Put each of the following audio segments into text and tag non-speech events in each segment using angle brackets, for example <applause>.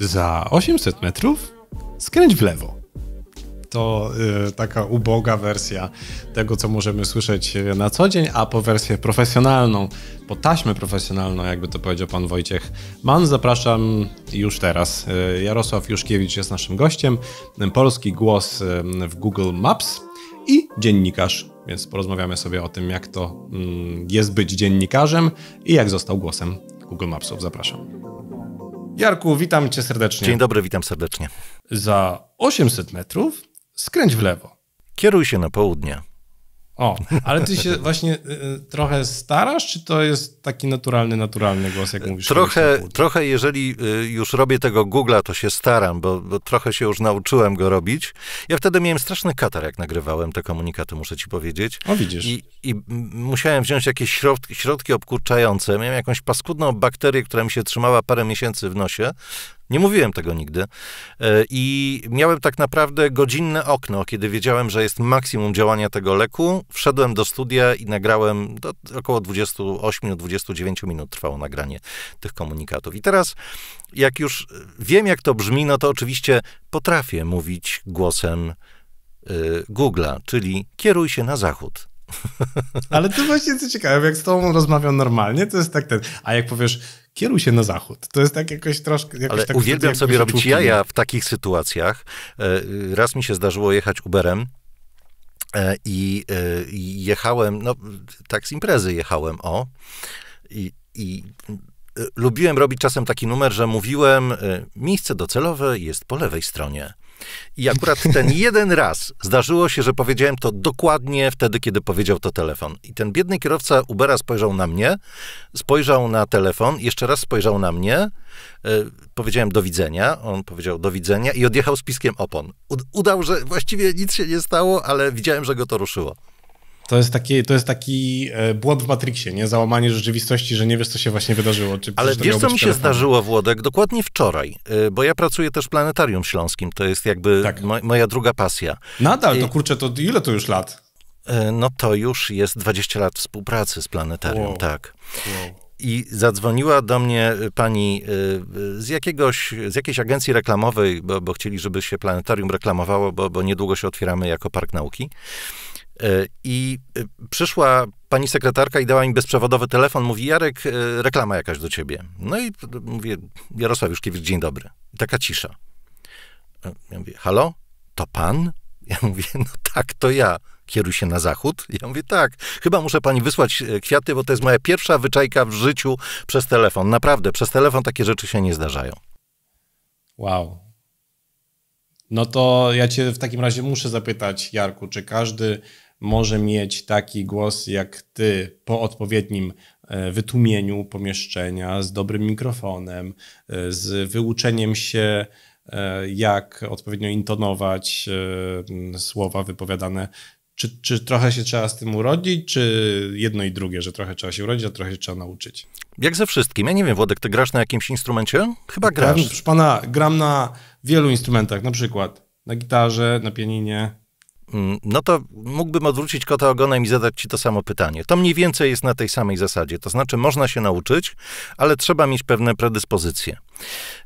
Za 800 metrów skręć w lewo. To y, taka uboga wersja tego, co możemy słyszeć y, na co dzień, a po wersję profesjonalną, po taśmę profesjonalną, jakby to powiedział pan Wojciech Mann, zapraszam już teraz. Y, Jarosław Juszkiewicz jest naszym gościem, polski głos y, w Google Maps i dziennikarz, więc porozmawiamy sobie o tym, jak to mm, jest być dziennikarzem i jak został głosem Google Mapsów. Zapraszam. Jarku, witam cię serdecznie. Dzień dobry, witam serdecznie. Za 800 metrów skręć w lewo. Kieruj się na południe. O, ale ty się właśnie y, y, trochę starasz, czy to jest taki naturalny, naturalny głos, jak mówisz? Trochę, trochę jeżeli y, już robię tego Google'a, to się staram, bo, bo, trochę się już nauczyłem go robić. Ja wtedy miałem straszny katar, jak nagrywałem te komunikaty, muszę ci powiedzieć. O, widzisz. I, i musiałem wziąć jakieś środki, środki obkurczające. Miałem jakąś paskudną bakterię, która mi się trzymała parę miesięcy w nosie. Nie mówiłem tego nigdy. E, I miałem tak naprawdę godzinne okno, kiedy wiedziałem, że jest maksimum działania tego leku. Wszedłem do studia i nagrałem do około 28-29 minut trwało nagranie tych komunikatów. I teraz, jak już wiem, jak to brzmi, no to oczywiście potrafię mówić głosem e, Google'a, czyli kieruj się na zachód. <laughs> Ale to właśnie co ciekawe, jak z tobą rozmawiam normalnie, to jest tak ten, a jak powiesz kieruj się na zachód. To jest tak jakoś troszkę... Jakoś Ale tak uwielbiam sobie robić jaja w takich sytuacjach. E, raz mi się zdarzyło jechać Uberem e, e, i jechałem, no tak z imprezy jechałem, o. I, i lubiłem robić czasem taki numer, że mówiłem, miejsce docelowe jest po lewej stronie. I akurat ten <laughs> jeden raz zdarzyło się, że powiedziałem to dokładnie wtedy, kiedy powiedział to telefon. I ten biedny kierowca Ubera spojrzał na mnie, spojrzał na telefon, jeszcze raz spojrzał na mnie, e, powiedziałem do widzenia, on powiedział do widzenia i odjechał z piskiem opon. Udał, że właściwie nic się nie stało, ale widziałem, że go to ruszyło. To jest taki, to jest taki e, błąd w Matrixie, nie? Załamanie rzeczywistości, że nie wiesz, co się właśnie wydarzyło. Czy Ale wiesz, co mi się zdarzyło, Włodek? Dokładnie wczoraj, e, bo ja pracuję też w Planetarium Śląskim. To jest jakby tak. moja druga pasja. Nadal, to kurczę, to ile to już lat? E, no to już jest 20 lat współpracy z Planetarium, wow. tak. Wow i zadzwoniła do mnie pani z, jakiegoś, z jakiejś agencji reklamowej, bo, bo chcieli, żeby się planetarium reklamowało, bo, bo niedługo się otwieramy jako park nauki. E, I e, przyszła pani sekretarka i dała mi bezprzewodowy telefon. Mówi, Jarek, e, reklama jakaś do ciebie. No i mówię, Jarosław Juszkiewicz, dzień dobry. I taka cisza. Ja mówię, halo? To pan? Ja <laughs> mówię, no tak, to ja. Kieruj się na zachód? Ja mówię, tak. Chyba muszę pani wysłać kwiaty, bo to jest moja pierwsza wyczajka w życiu przez telefon. Naprawdę, przez telefon takie rzeczy się nie zdarzają. Wow. No to ja cię w takim razie muszę zapytać, Jarku, czy każdy może mieć taki głos jak ty po odpowiednim e, wytłumieniu pomieszczenia, z dobrym mikrofonem, e, z wyuczeniem się, e, jak odpowiednio intonować słowa wypowiadane. Czy, czy trochę się trzeba z tym urodzić, czy jedno i drugie, że trochę trzeba się urodzić, a trochę się trzeba nauczyć? Jak ze wszystkim. Ja nie wiem, Włodek, ty grasz na jakimś instrumencie? Chyba grasz. Ja, proszę pana, gram na wielu instrumentach, na przykład na gitarze, na pianinie, Mm, no to mógłbym odwrócić kota ogonem i zadać ci to samo pytanie. To mniej więcej jest na tej samej zasadzie. To znaczy, można się nauczyć, ale trzeba mieć pewne predyspozycje.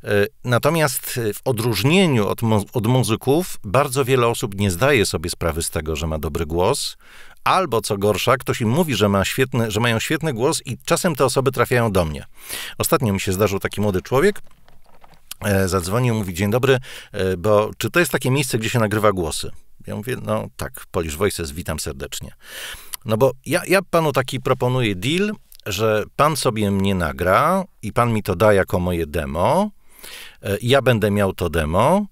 E, natomiast e, w odróżnieniu od, od muzyków, bardzo wiele osób nie zdaje sobie sprawy z tego, że ma dobry głos, albo co gorsza, ktoś im mówi, że, ma świetny, że mają świetny głos, i czasem te osoby trafiają do mnie. Ostatnio mi się zdarzył taki młody człowiek, e, zadzwonił, mówi dzień dobry, bo czy to jest takie miejsce, gdzie się nagrywa głosy? Ja mówię, no tak, Polish Voices, witam serdecznie. No bo ja, ja panu taki proponuję deal, że pan sobie mnie nagra i pan mi to da jako moje demo. E, ja będę miał to demo,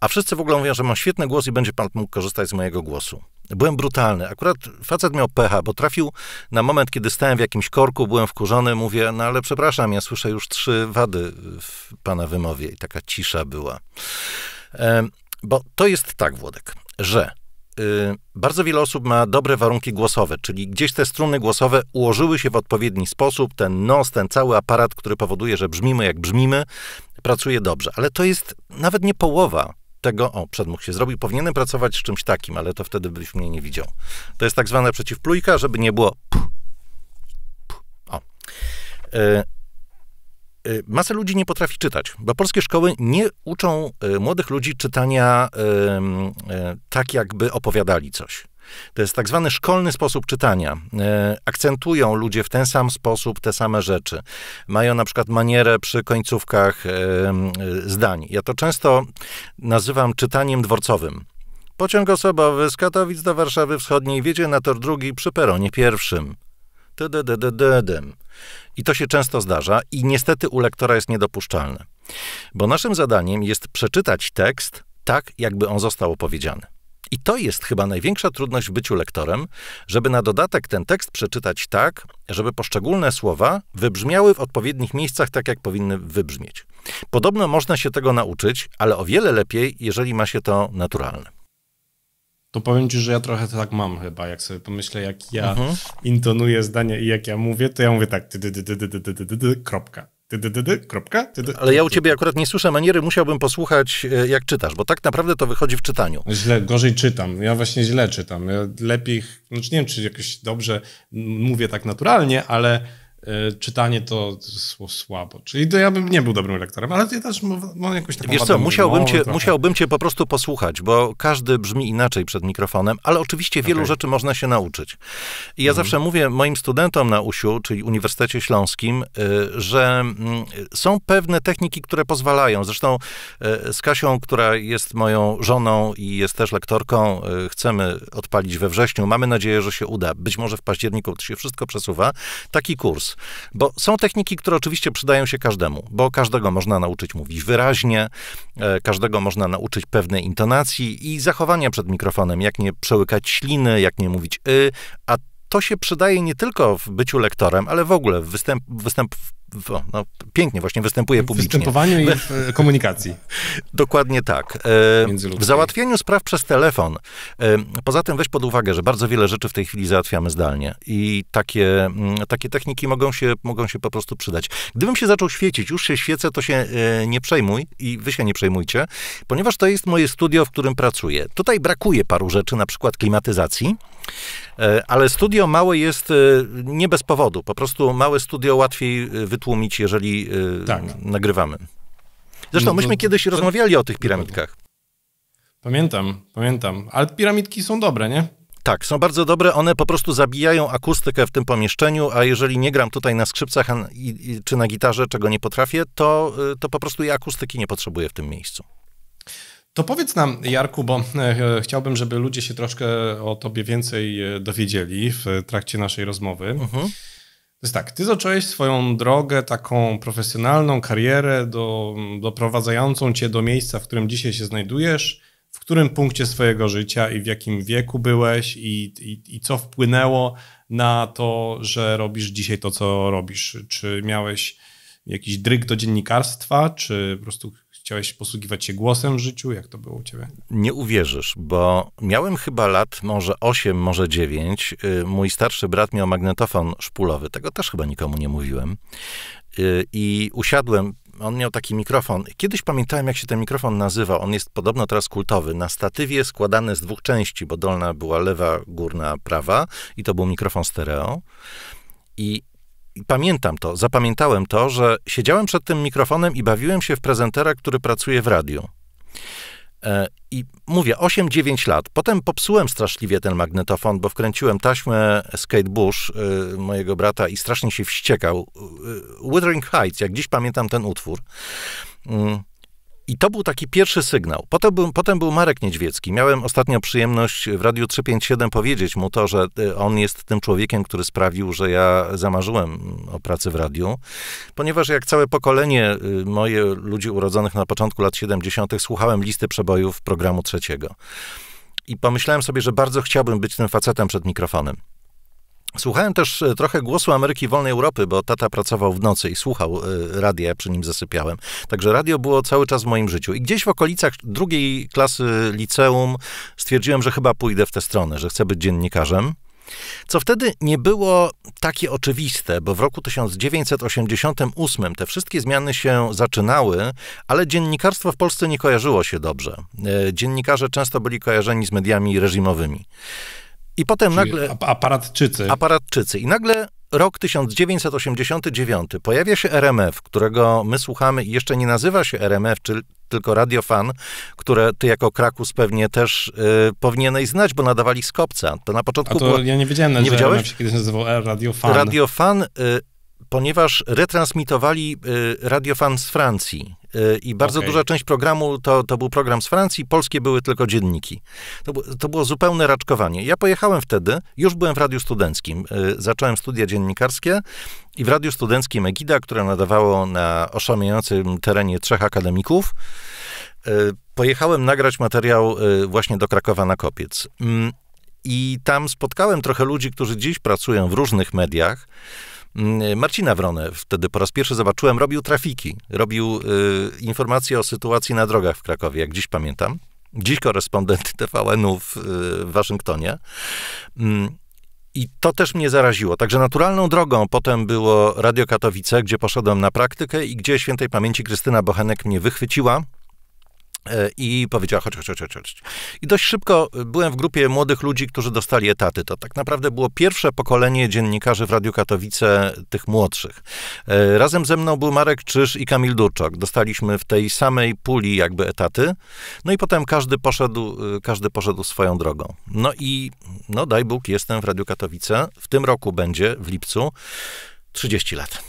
a wszyscy w ogóle mówią, że mam świetny głos i będzie pan mógł korzystać z mojego głosu. Byłem brutalny. Akurat facet miał pecha, bo trafił na moment, kiedy stałem w jakimś korku, byłem wkurzony, mówię, no ale przepraszam, ja słyszę już trzy wady w pana wymowie. I taka cisza była. E, bo to jest tak, Włodek że y, bardzo wiele osób ma dobre warunki głosowe, czyli gdzieś te struny głosowe ułożyły się w odpowiedni sposób, ten nos, ten cały aparat, który powoduje, że brzmimy jak brzmimy, pracuje dobrze. Ale to jest nawet nie połowa tego, o, przedmuch się zrobił, powinienem pracować z czymś takim, ale to wtedy byś mnie nie widział. To jest tak zwana przeciwplójka, żeby nie było o. Y, Y, Masa ludzi nie potrafi czytać, bo polskie szkoły nie uczą y, młodych ludzi czytania y, tak, jakby opowiadali coś. To jest tak zwany szkolny sposób czytania. Akcentują ludzie w ten sam sposób te same rzeczy. Mają na przykład manierę przy końcówkach zdań. Ja to często nazywam czytaniem dworcowym. Pociąg osobowy z Katowic do Warszawy Wschodniej wiedzie na tor drugi przy peronie pierwszym. I to się często zdarza i niestety u lektora jest niedopuszczalne. Bo naszym zadaniem jest przeczytać tekst tak, jakby on został opowiedziany. I to jest chyba największa trudność w byciu lektorem, żeby na dodatek ten tekst przeczytać tak, żeby poszczególne słowa wybrzmiały w odpowiednich miejscach tak, jak powinny wybrzmieć. Podobno można się tego nauczyć, ale o wiele lepiej, jeżeli ma się to naturalne to powiem ci, że ja trochę tak mam chyba, jak sobie pomyślę, jak ja uh -huh. intonuję zdanie i jak ja mówię, to ja mówię tak, dy, dy, dy, dy, kropka. Dy, dy, kropka, Ale ja u ciebie akurat nie słyszę maniery, musiałbym posłuchać, jak czytasz, bo tak naprawdę to wychodzi w czytaniu. Źle, gorzej czytam. Ja właśnie źle czytam. Ja lepiej, znaczy nie wiem, czy jakoś dobrze mówię tak naturalnie, ale E, czytanie to słabo. Czyli to ja bym nie był dobrym lektorem, ale ty też no, jakoś taką Wiesz co, musiałbym cię, musiałbym cię po prostu posłuchać, bo każdy brzmi inaczej przed mikrofonem, ale oczywiście wielu okay. rzeczy można się nauczyć. I ja mhm. zawsze mówię moim studentom na USiU, czyli Uniwersytecie Śląskim, y, że mm, są pewne techniki, które pozwalają. Zresztą y, z Kasią, która jest moją żoną i jest też lektorką, y, chcemy odpalić we wrześniu. Mamy nadzieję, że się uda. Być może w październiku to się wszystko przesuwa. Taki kurs głos. Bo są techniki, które oczywiście przydają się każdemu, bo każdego można nauczyć mówić wyraźnie, e, każdego można nauczyć pewnej intonacji i zachowania przed mikrofonem, jak nie przełykać śliny, jak nie mówić y, a to się przydaje nie tylko w byciu lektorem, ale w ogóle w występ, występ, no, pięknie właśnie występuje publicznie. W występowaniu i w e, komunikacji. <laughs> Dokładnie tak. E, w załatwieniu spraw przez telefon. E, poza tym weź pod uwagę, że bardzo wiele rzeczy w tej chwili załatwiamy zdalnie i takie, mm, takie techniki mogą się, mogą się po prostu przydać. Gdybym się zaczął świecić, już się świecę, to się nie przejmuj i wy się nie przejmujcie, ponieważ to jest moje studio, w którym pracuję. Tutaj brakuje paru rzeczy, na przykład klimatyzacji. E, ale studio małe jest e, nie bez powodu. Po prostu małe studio łatwiej e, wytłumić, jeżeli tak. nagrywamy. Zresztą mm, myśmy no, kiedyś to... rozmawiali o tych piramidkach. Pamiętam, pamiętam. Ale piramidki są dobre, nie? Tak, są bardzo dobre. One po prostu zabijają akustykę w tym pomieszczeniu, a jeżeli nie gram tutaj na skrzypcach czy na gitarze, czego nie potrafię, to, to po prostu ja akustyki nie potrzebuję w tym miejscu. To powiedz nam, Jarku, bo e, e, chciałbym, żeby ludzie się troszkę o tobie więcej e, dowiedzieli w trakcie naszej rozmowy. Uh mhm. -huh. To jest tak, ty zacząłeś swoją drogę, taką profesjonalną karierę do, doprowadzającą cię do miejsca, w którym dzisiaj się znajdujesz, w którym punkcie swojego życia i w jakim wieku byłeś i, i, i co wpłynęło na to, że robisz dzisiaj to, co robisz. Czy miałeś jakiś dryg do dziennikarstwa, czy po prostu chciałeś posługiwać się głosem w życiu? Jak to było u ciebie? Nie uwierzysz, bo miałem chyba lat może 8, może 9. Y, mój starszy brat miał magnetofon szpulowy. Tego też chyba nikomu nie mówiłem. Y, I usiadłem on miał taki mikrofon. Kiedyś pamiętałem, jak się ten mikrofon nazywał. On jest podobno teraz kultowy. Na statywie składany z dwóch części, bo dolna była lewa, górna prawa i to był mikrofon stereo. I pamiętam to, zapamiętałem to, że siedziałem przed tym mikrofonem i bawiłem się w prezentera, który pracuje w radiu. E, I mówię, 8-9 lat. Potem popsułem straszliwie ten magnetofon, bo wkręciłem taśmę Skate Bush y, mojego brata i strasznie się wściekał. Y, y, Withering Heights, jak dziś pamiętam ten utwór. Mm, i to był taki pierwszy sygnał. Potem był, potem był Marek Niedźwiecki. Miałem ostatnio przyjemność w Radiu 357 powiedzieć mu to, że e, on jest tym człowiekiem, który sprawił, że ja zamarzyłem mm, o pracy w radiu, ponieważ jak całe pokolenie y, moje ludzi urodzonych na początku lat 70. słuchałem listy przebojów programu trzeciego. I pomyślałem sobie, że bardzo chciałbym być tym facetem przed mikrofonem. Słuchałem też e, trochę głosu Ameryki Wolnej Europy, bo tata pracował w nocy i słuchał e, radia, przy nim zasypiałem. Także radio było cały czas w moim życiu. I gdzieś w okolicach drugiej klasy liceum stwierdziłem, że chyba pójdę w tę stronę, że chcę być dziennikarzem. Co wtedy nie było takie oczywiste, bo w roku 1988 te wszystkie zmiany się zaczynały, ale dziennikarstwo w Polsce nie kojarzyło się dobrze. E, dziennikarze często byli kojarzeni z mediami reżimowymi. I potem Czyli nagle. Aparatczycy. Aparatczycy. I nagle rok 1989 pojawia się RMF, którego my słuchamy i jeszcze nie nazywa się RMF, czy, tylko Radio Fan, które ty jako Krakus pewnie też y, powinieneś znać, bo nadawali z To na początku. A to było... ja nie wiedziałem, nie że wiedziałeś? RMF się kiedyś nazywał e, Radio Fan. Radio Fan. Y, ponieważ retransmitowali y, radiofan z Francji, i bardzo okay. duża część programu to, to był program z Francji, polskie były tylko dzienniki. To, to było zupełne raczkowanie. Ja pojechałem wtedy, już byłem w Radiu Studenckim, y, zacząłem studia dziennikarskie i w Radiu Studenckim Egida, które nadawało na oszamiającym terenie trzech akademików, y, pojechałem nagrać materiał y, właśnie do Krakowa na Kopiec. Mm, I tam spotkałem trochę ludzi, którzy dziś pracują w różnych mediach. Mm, Marcina Wronę wtedy po raz pierwszy zobaczyłem, robił trafiki, robił y, informacje o sytuacji na drogach w Krakowie, jak dziś pamiętam. Dziś korespondent <laughs> TVN-u w, y, w Waszyngtonie. Mm, i to też mnie zaraziło. Także naturalną drogą potem było Radio Katowice, gdzie poszedłem na praktykę i gdzie świętej pamięci Krystyna Bochenek mnie wychwyciła E, I powiedziała, chodź, chodź, chodź, chodź. I dość szybko e, byłem w grupie młodych ludzi, którzy dostali etaty. To tak naprawdę było pierwsze pokolenie dziennikarzy w Radiu Katowice, tych młodszych. E, razem ze mną był Marek Czyż i Kamil Durczok. Dostaliśmy w tej samej puli jakby etaty. No i potem każdy poszedł, każdy poszedł swoją drogą. No i, no daj Bóg, jestem w Radiu Katowice. W tym roku będzie, w lipcu, 30 lat.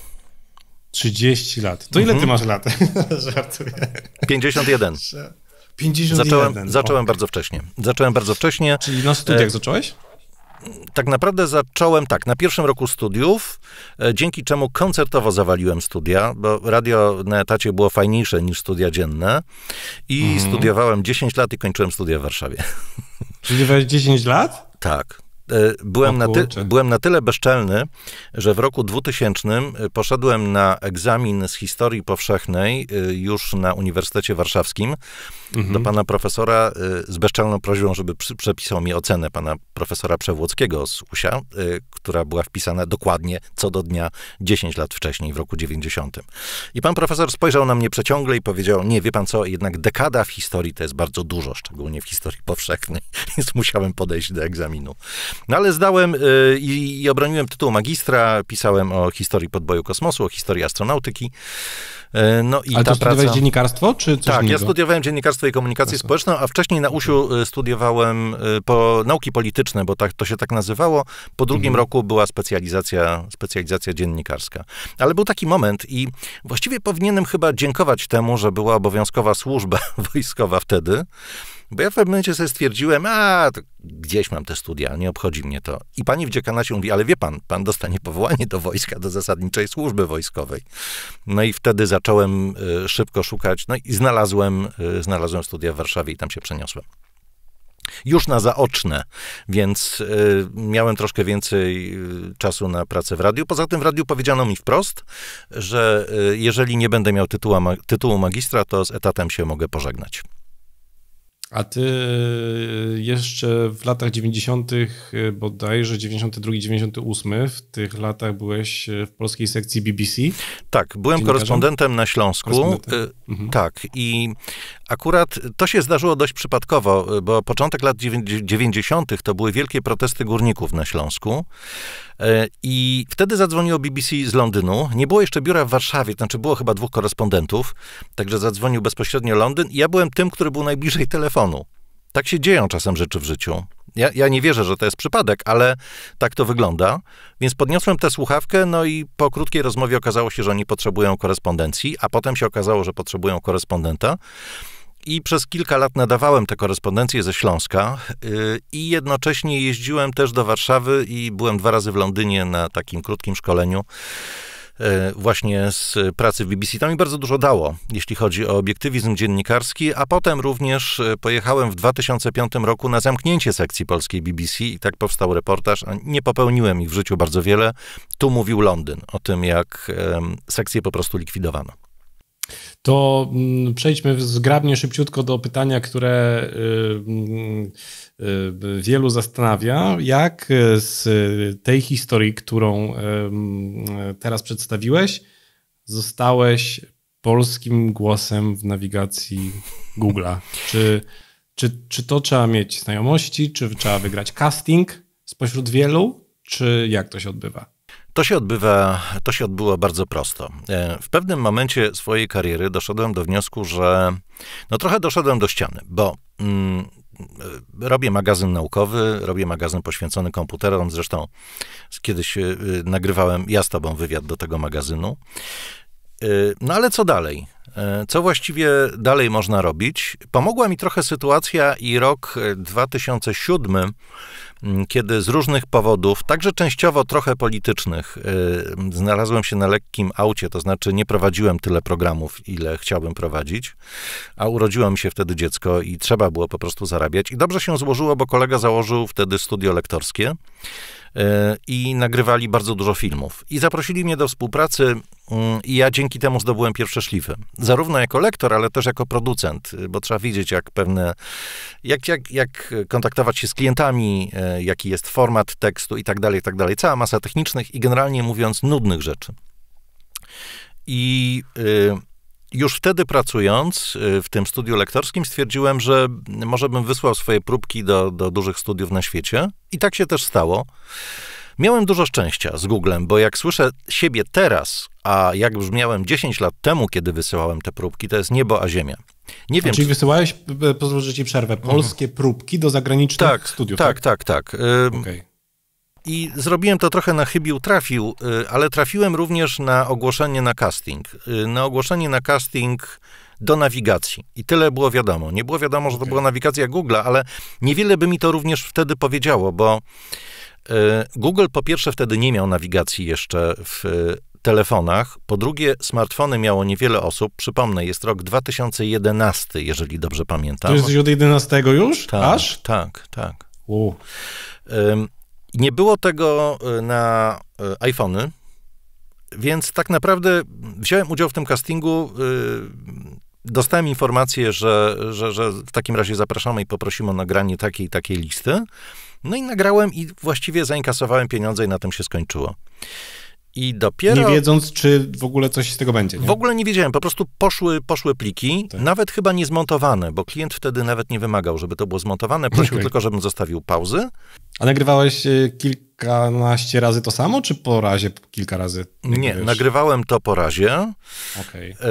30 lat. To ile ty mhm. masz lat? <laughs> Żartuję. 51. 51. Zacząłem, zacząłem o. bardzo wcześnie. Zacząłem bardzo wcześnie. Czyli na studiach e... zacząłeś? tak naprawdę zacząłem tak, na pierwszym roku studiów, e, dzięki czemu koncertowo zawaliłem studia, bo radio na etacie było fajniejsze niż studia dzienne i mm. studiowałem 10 lat i kończyłem studia w Warszawie. Studiowałeś 10 lat? Tak. E, byłem, na ty, byłem na tyle bezczelny, że w roku 2000 e, poszedłem na egzamin z historii powszechnej e, już na Uniwersytecie Warszawskim mhm. do pana profesora y, z bezczelną prośbą, żeby przepisał mi ocenę pana profesora Przewłockiego z USIA, y, która była wpisana dokładnie co do dnia 10 lat wcześniej, w roku 90. I pan profesor spojrzał na mnie przeciągle i powiedział, nie, wie pan co, jednak dekada w historii to jest bardzo dużo, szczególnie w historii powszechnej, <laughs> więc musiałem podejść do egzaminu. No ale zdałem y, i, i obroniłem tytuł magistra, pisałem o historii podboju kosmosu, o historii astronautyki. E, no i Ale ta to praca... studiowałeś dziennikarstwo, czy coś Tak, innego? ja studiowałem dziennikarstwo i komunikację Jasne. społeczną, a wcześniej na USiU e, studiowałem e, po nauki polityczne, bo tak, to się tak nazywało. Po drugim mhm. roku była specjalizacja, specjalizacja dziennikarska. Ale był taki moment i właściwie powinienem chyba dziękować temu, że była obowiązkowa służba <laughs> wojskowa wtedy, bo ja w pewnym momencie sobie stwierdziłem, a gdzieś mam te studia, nie obchodzi mnie to. I pani w dziekanacie mówi, ale wie pan, pan dostanie powołanie do wojska, do zasadniczej służby wojskowej. No i wtedy zacząłem e, szybko szukać, no i znalazłem, e, znalazłem studia w Warszawie i tam się przeniosłem już na zaoczne, więc e, miałem troszkę więcej czasu na pracę w radiu. Poza tym w radiu powiedziano mi wprost, że jeżeli nie będę miał tytułu magistra, to z etatem się mogę pożegnać. A ty y, jeszcze w latach 90., y, bodajże 92, 98, w tych latach byłeś y, w polskiej sekcji BBC? Tak, byłem korespondentem na Śląsku. Korespondentem. Mhm. Tak, i akurat to się zdarzyło dość przypadkowo, bo początek lat 90. to były wielkie protesty górników na Śląsku. I wtedy zadzwoniło BBC z Londynu. Nie było jeszcze biura w Warszawie, znaczy było chyba dwóch korespondentów, także zadzwonił bezpośrednio Londyn. I ja byłem tym, który był najbliżej telefonu telefonu. Tak się dzieją czasem rzeczy w życiu. Ja, ja, nie wierzę, że to jest przypadek, ale tak to wygląda. Więc podniosłem tę słuchawkę, no i po krótkiej rozmowie okazało się, że oni potrzebują korespondencji, a potem się okazało, że potrzebują korespondenta. I przez kilka lat nadawałem te korespondencje ze Śląska y, i jednocześnie jeździłem też do Warszawy i byłem dwa razy w Londynie na takim krótkim szkoleniu E, właśnie z pracy w BBC. To mi bardzo dużo dało, jeśli chodzi o obiektywizm dziennikarski, a potem również e, pojechałem w 2005 roku na zamknięcie sekcji polskiej BBC i tak powstał reportaż. Nie popełniłem ich w życiu bardzo wiele. Tu mówił Londyn o tym, jak sekcję po prostu likwidowano. To mm, przejdźmy zgrabnie, szybciutko do pytania, które y, mm, Y, wielu zastanawia, jak y, z tej historii, którą y, teraz przedstawiłeś, zostałeś polskim głosem w nawigacji Google'a. Czy, czy, czy to trzeba mieć znajomości, czy trzeba wygrać casting spośród wielu, czy jak to się odbywa? To się, odbywa, to się odbyło bardzo prosto. E, w pewnym momencie swojej kariery doszedłem do wniosku, że no trochę doszedłem do ściany, bo mm, robię magazyn naukowy, robię magazyn poświęcony komputerom. Zresztą kiedyś y, y, nagrywałem ja z tobą wywiad do tego magazynu. Y, no ale co dalej? E, co właściwie dalej można robić? Pomogła mi trochę sytuacja i rok 2007, e, kiedy z różnych powodów, także częściowo trochę politycznych, e, znalazłem się na lekkim aucie, to znaczy nie prowadziłem tyle programów, ile chciałbym prowadzić, a urodziło mi się wtedy dziecko i trzeba było po prostu zarabiać. I dobrze się złożyło, bo kolega założył wtedy studio lektorskie. E, i nagrywali bardzo dużo filmów. I zaprosili mnie do współpracy mm, i ja dzięki temu zdobyłem pierwsze szlify. Zarówno jako lektor, ale też jako producent, y, bo trzeba widzieć, jak pewne, jak, jak, jak kontaktować się z klientami, e, jaki jest format tekstu i tak dalej, i tak dalej. Cała masa technicznych i generalnie mówiąc nudnych rzeczy. I... Yy, już wtedy pracując y, w tym studiu lektorskim stwierdziłem, że może bym wysłał swoje próbki do, do dużych studiów na świecie i tak się też stało. Miałem dużo szczęścia z Googlem, bo jak słyszę siebie teraz, a jak brzmiałem 10 lat temu, kiedy wysyłałem te próbki, to jest niebo a ziemia. Nie wiem, Czyli czy... wysyłałeś, pozwolę ci przerwę, mhm. polskie mhm. próbki do zagranicznych tak, studiów, tak? Tak, tak, tak. Y okay. I zrobiłem to trochę na chybił trafił, y, ale trafiłem również na ogłoszenie na casting. Y, na ogłoszenie na casting do nawigacji. I tyle było wiadomo. Nie było wiadomo, że to była nawigacja Google, ale niewiele by mi to również wtedy powiedziało, bo y, Google po pierwsze wtedy nie miał nawigacji jeszcze w telefonach. Po drugie, smartfony miało niewiele osób. Przypomnę, jest rok 2011, jeżeli dobrze pamiętam. To jesteś od 11 już? Tak, Aż? Tak, tak. Nie było tego y, na y, iPhony, więc tak naprawdę wziąłem udział w tym castingu. Y, dostałem informację, że, że, że w takim razie zapraszamy i poprosimy o nagranie takiej takiej listy. No i nagrałem i właściwie zainkasowałem pieniądze i na tym się skończyło. I dopiero... Nie wiedząc, czy w ogóle coś z tego będzie. Nie? W ogóle nie wiedziałem, po prostu poszły, poszły pliki, tak. nawet chyba nie zmontowane, bo klient wtedy nawet nie wymagał, żeby to było zmontowane, prosił okay. tylko, żebym zostawił pauzy. A nagrywałeś e, kilkanaście razy to samo, czy po razie kilka razy? Nie, nagrywałem to po razie. Okej. Okay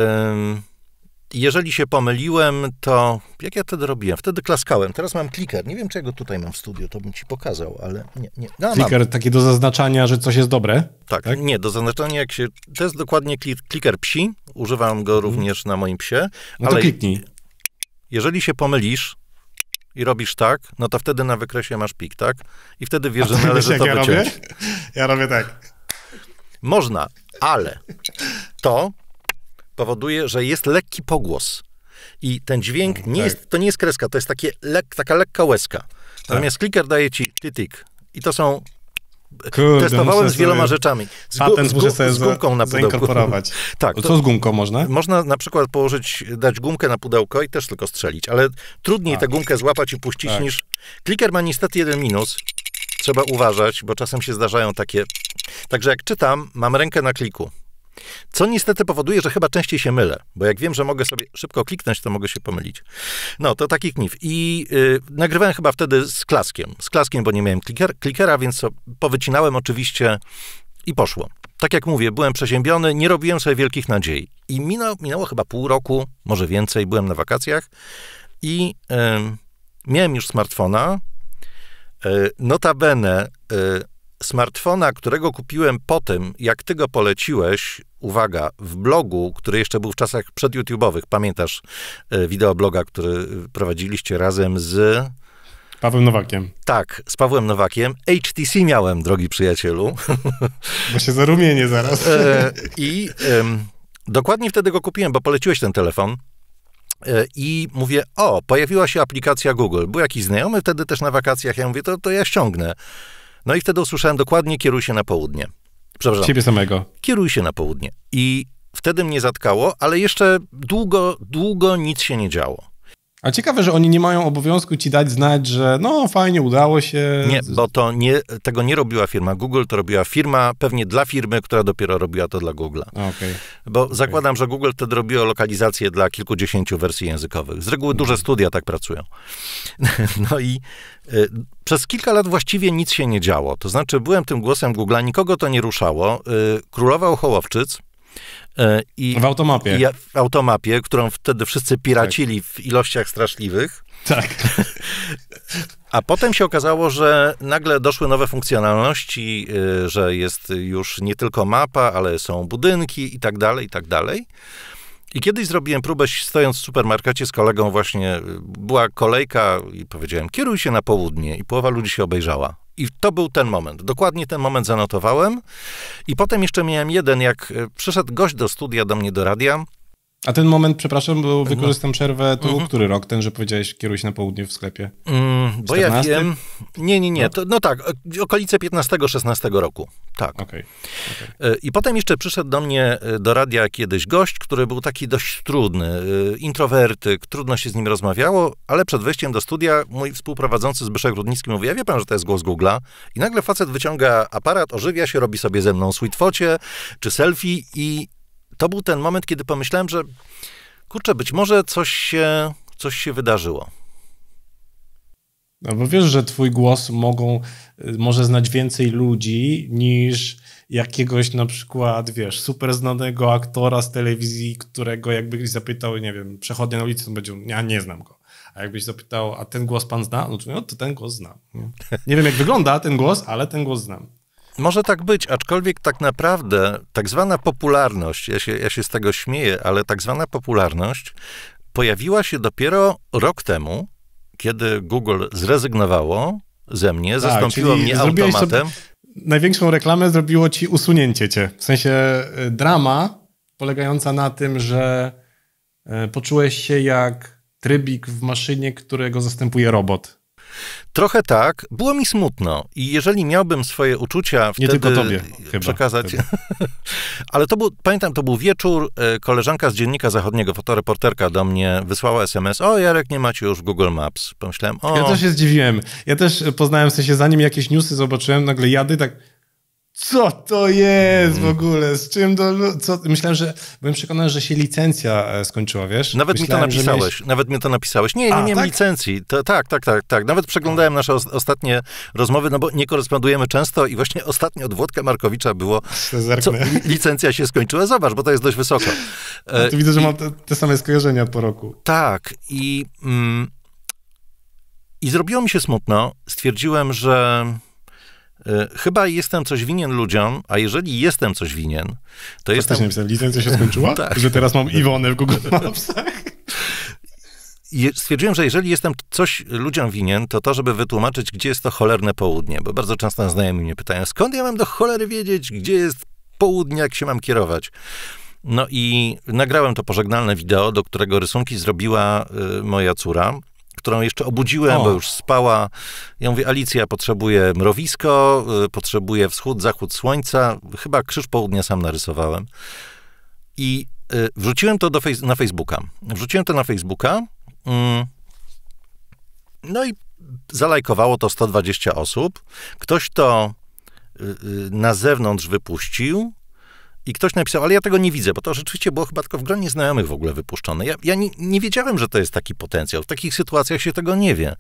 jeżeli się pomyliłem, to jak ja wtedy robiłem? Wtedy klaskałem. Teraz mam kliker. Nie wiem, czego tutaj mam w studiu, to bym ci pokazał, ale nie. nie. No, kliker mam. do zaznaczania, że coś jest dobre? Tak, tak? nie, do zaznaczania jak się... To jest dokładnie kliker psi. Używam go mhm. również na moim psie. No ale kliknij. Jeżeli się pomylisz, i robisz tak, no to wtedy na wykresie masz pik, tak? I wtedy wiesz, że należy to ja Robię? Ja robię tak. Można, ale to powoduje, że jest lekki pogłos. I ten dźwięk mm, nie tak. jest, to nie jest kreska, to jest takie lek, taka lekka łezka. Tak. Natomiast kliker daje ci tytyk. I to są Kurde, Testowałem z wieloma rzeczami. Z, gu, z, gu, z gumką na pudełku. <laughs> tak, to, Co z gumką można? Można na przykład położyć, dać gumkę na pudełko i też tylko strzelić, ale trudniej tak. tę gumkę złapać i puścić tak. niż... Kliker ma niestety jeden minus. Trzeba uważać, bo czasem się zdarzają takie... Także jak czytam, mam rękę na kliku. Co niestety powoduje, że chyba częściej się mylę, bo jak wiem, że mogę sobie szybko kliknąć, to mogę się pomylić. No, to taki kniw. I yy, nagrywałem chyba wtedy z klaskiem. Z klaskiem, bo nie miałem kliker, klikera, więc powycinałem oczywiście i poszło. Tak jak mówię, byłem przeziębiony, nie robiłem sobie wielkich nadziei. I minęło, minęło chyba pół roku, może więcej, byłem na wakacjach i yy, miałem już smartfona. Yy, notabene e, smartfona, którego kupiłem po tym, jak ty go poleciłeś, uwaga, w blogu, który jeszcze był w czasach przedyoutube'owych, pamiętasz e, wideobloga, który e, prowadziliście razem z... Pawłem Nowakiem. Tak, z Pawłem Nowakiem. HTC miałem, drogi przyjacielu. <laughs> Bo się zarumienie zaraz. E, I dokładnie wtedy go kupiłem, bo poleciłeś ten telefon. I mówię, o, pojawiła się aplikacja Google. Był jakiś znajomy wtedy też na wakacjach. Ja mówię, to, to ja ściągnę. No i wtedy usłyszałem dokładnie kieruj się na południe. Przepraszam. Ciebie samego. Kieruj się na południe. I wtedy mnie zatkało, ale jeszcze długo, długo nic się nie działo. A ciekawe, że oni nie mają obowiązku ci dać znać, że no fajnie, udało się. Nie, bo to nie, tego nie robiła firma Google, to robiła firma pewnie dla firmy, która dopiero robiła to dla Google'a. Okay. Bo okay. zakładam, że Google wtedy robiło lokalizację dla kilkudziesięciu wersji językowych. Z reguły duże studia tak pracują. <laughs> No i y, przez kilka lat właściwie nic się nie działo. To znaczy byłem tym głosem Google'a, nikogo to nie ruszało. Y, królował Hołowczyc, E, I, w automapie. I w automapie, którą wtedy wszyscy piracili tak. w ilościach straszliwych. Tak. A potem się okazało, że nagle doszły nowe funkcjonalności, e, że jest już nie tylko mapa, ale są budynki i tak dalej, i tak dalej. I kiedyś zrobiłem próbę, stojąc w supermarkecie z kolegą właśnie, była kolejka i powiedziałem, kieruj się na południe i połowa ludzi się obejrzała. I to był ten moment. Dokładnie ten moment zanotowałem. I potem jeszcze miałem jeden, jak e, przyszedł gość do studia, do mnie do radia a ten moment, przepraszam, bo mhm. wykorzystam przerwę, to mhm. który rok? Ten, że powiedziałeś, kieruj się na południe w sklepie. Mm, bo 14? ja wiem. Nie, nie, nie. No. To, no tak, okolice 15-16 roku. Tak. Okay. okay. E, I potem jeszcze przyszedł do mnie e, do radia kiedyś gość, który był taki dość trudny, e, introwertyk, trudno się z nim rozmawiało, ale przed wejściem do studia mój współprowadzący Zbyszek Rudnicki mówi, ja wie pan, że to jest głos Google'a. I nagle facet wyciąga aparat, ożywia się, robi sobie ze mną sweetfocie czy selfie i to był ten moment, kiedy pomyślałem, że kurczę, być może coś się, coś się wydarzyło. No bo wiesz, że twój głos mogą, y, może znać więcej ludzi niż jakiegoś na przykład, wiesz, super znanego aktora z telewizji, którego jakbyś zapytał, nie wiem, przechodnie na ulicy, to będzie, ja nie znam go. A jakbyś zapytał, a ten głos pan zna? No to, no, ten głos znam. nie wiem, jak wygląda ten głos, ale ten głos znam. Może tak być, aczkolwiek tak naprawdę tak zwana popularność, ja się, ja się z tego śmieję, ale tak zwana popularność pojawiła się dopiero rok temu, kiedy Google zrezygnowało ze mnie, tak, zastąpiło mnie automatem. Największą reklamę zrobiło ci usunięcie cię. W sensie y, drama polegająca na tym, że y, poczułeś się jak trybik w maszynie, którego zastępuje robot. Trochę tak. Było mi smutno i jeżeli miałbym swoje uczucia wtedy Nie tylko tobie, przekazać... Chyba, <laughs> Ale to był, pamiętam, to był wieczór, e, koleżanka z Dziennika Zachodniego, fotoreporterka do mnie wysłała SMS, o Jarek, nie macie już Google Maps. Pomyślałem, o... Ja też się zdziwiłem. Ja też e, poznałem, w sensie zanim jakieś newsy zobaczyłem, nagle jadę tak co to jest w mm. ogóle? Z czym do... Co? Myślałem, że byłem przekonany, że się licencja e, skończyła, wiesz? Nawet Myślałem, mi to napisałeś. Miałeś... Nawet mi to napisałeś. Nie, nie, nie miałem tak? licencji. To, tak, tak, tak, tak. Nawet przeglądałem nasze ostatnie rozmowy, no bo nie korespondujemy często i właśnie ostatnio od Włodka Markowicza było. Co, licencja się skończyła. Zobacz, bo to jest dość wysoko. E, widzę, że i... mam te, te, same skojarzenia po roku. Tak. I, mm, I zrobiło mi się smutno. Stwierdziłem, że E, chyba jestem coś winien ludziom, a jeżeli jestem coś winien, to Faktycznie jestem... Faktycznie, licencja się skończyła? <laughs> tak. Że teraz mam Iwonę w Google Mapsach? <laughs> stwierdziłem, że jeżeli jestem coś ludziom winien, to to, żeby wytłumaczyć, gdzie jest to cholerne południe, bo bardzo często znajomi mnie pytają, skąd ja mam do cholery wiedzieć, gdzie jest południe, jak się mam kierować. No i nagrałem to pożegnalne wideo, do którego rysunki zrobiła y, moja córa którą jeszcze obudziłem, o. bo już spała. Ja mówię, Alicja potrzebuje mrowisko, y, potrzebuje wschód, zachód słońca. Chyba krzyż południa sam narysowałem. I y, wrzuciłem to do fej na Facebooka. Wrzuciłem to na Facebooka. Mm, no i zalajkowało to 120 osób. Ktoś to y, na zewnątrz wypuścił. I ktoś napisał, ale ja tego nie widzę, bo to rzeczywiście było chyba tylko w gronie znajomych w ogóle wypuszczone. Ja, ja nie, nie, wiedziałem, że to jest taki potencjał. W takich sytuacjach się tego nie wie.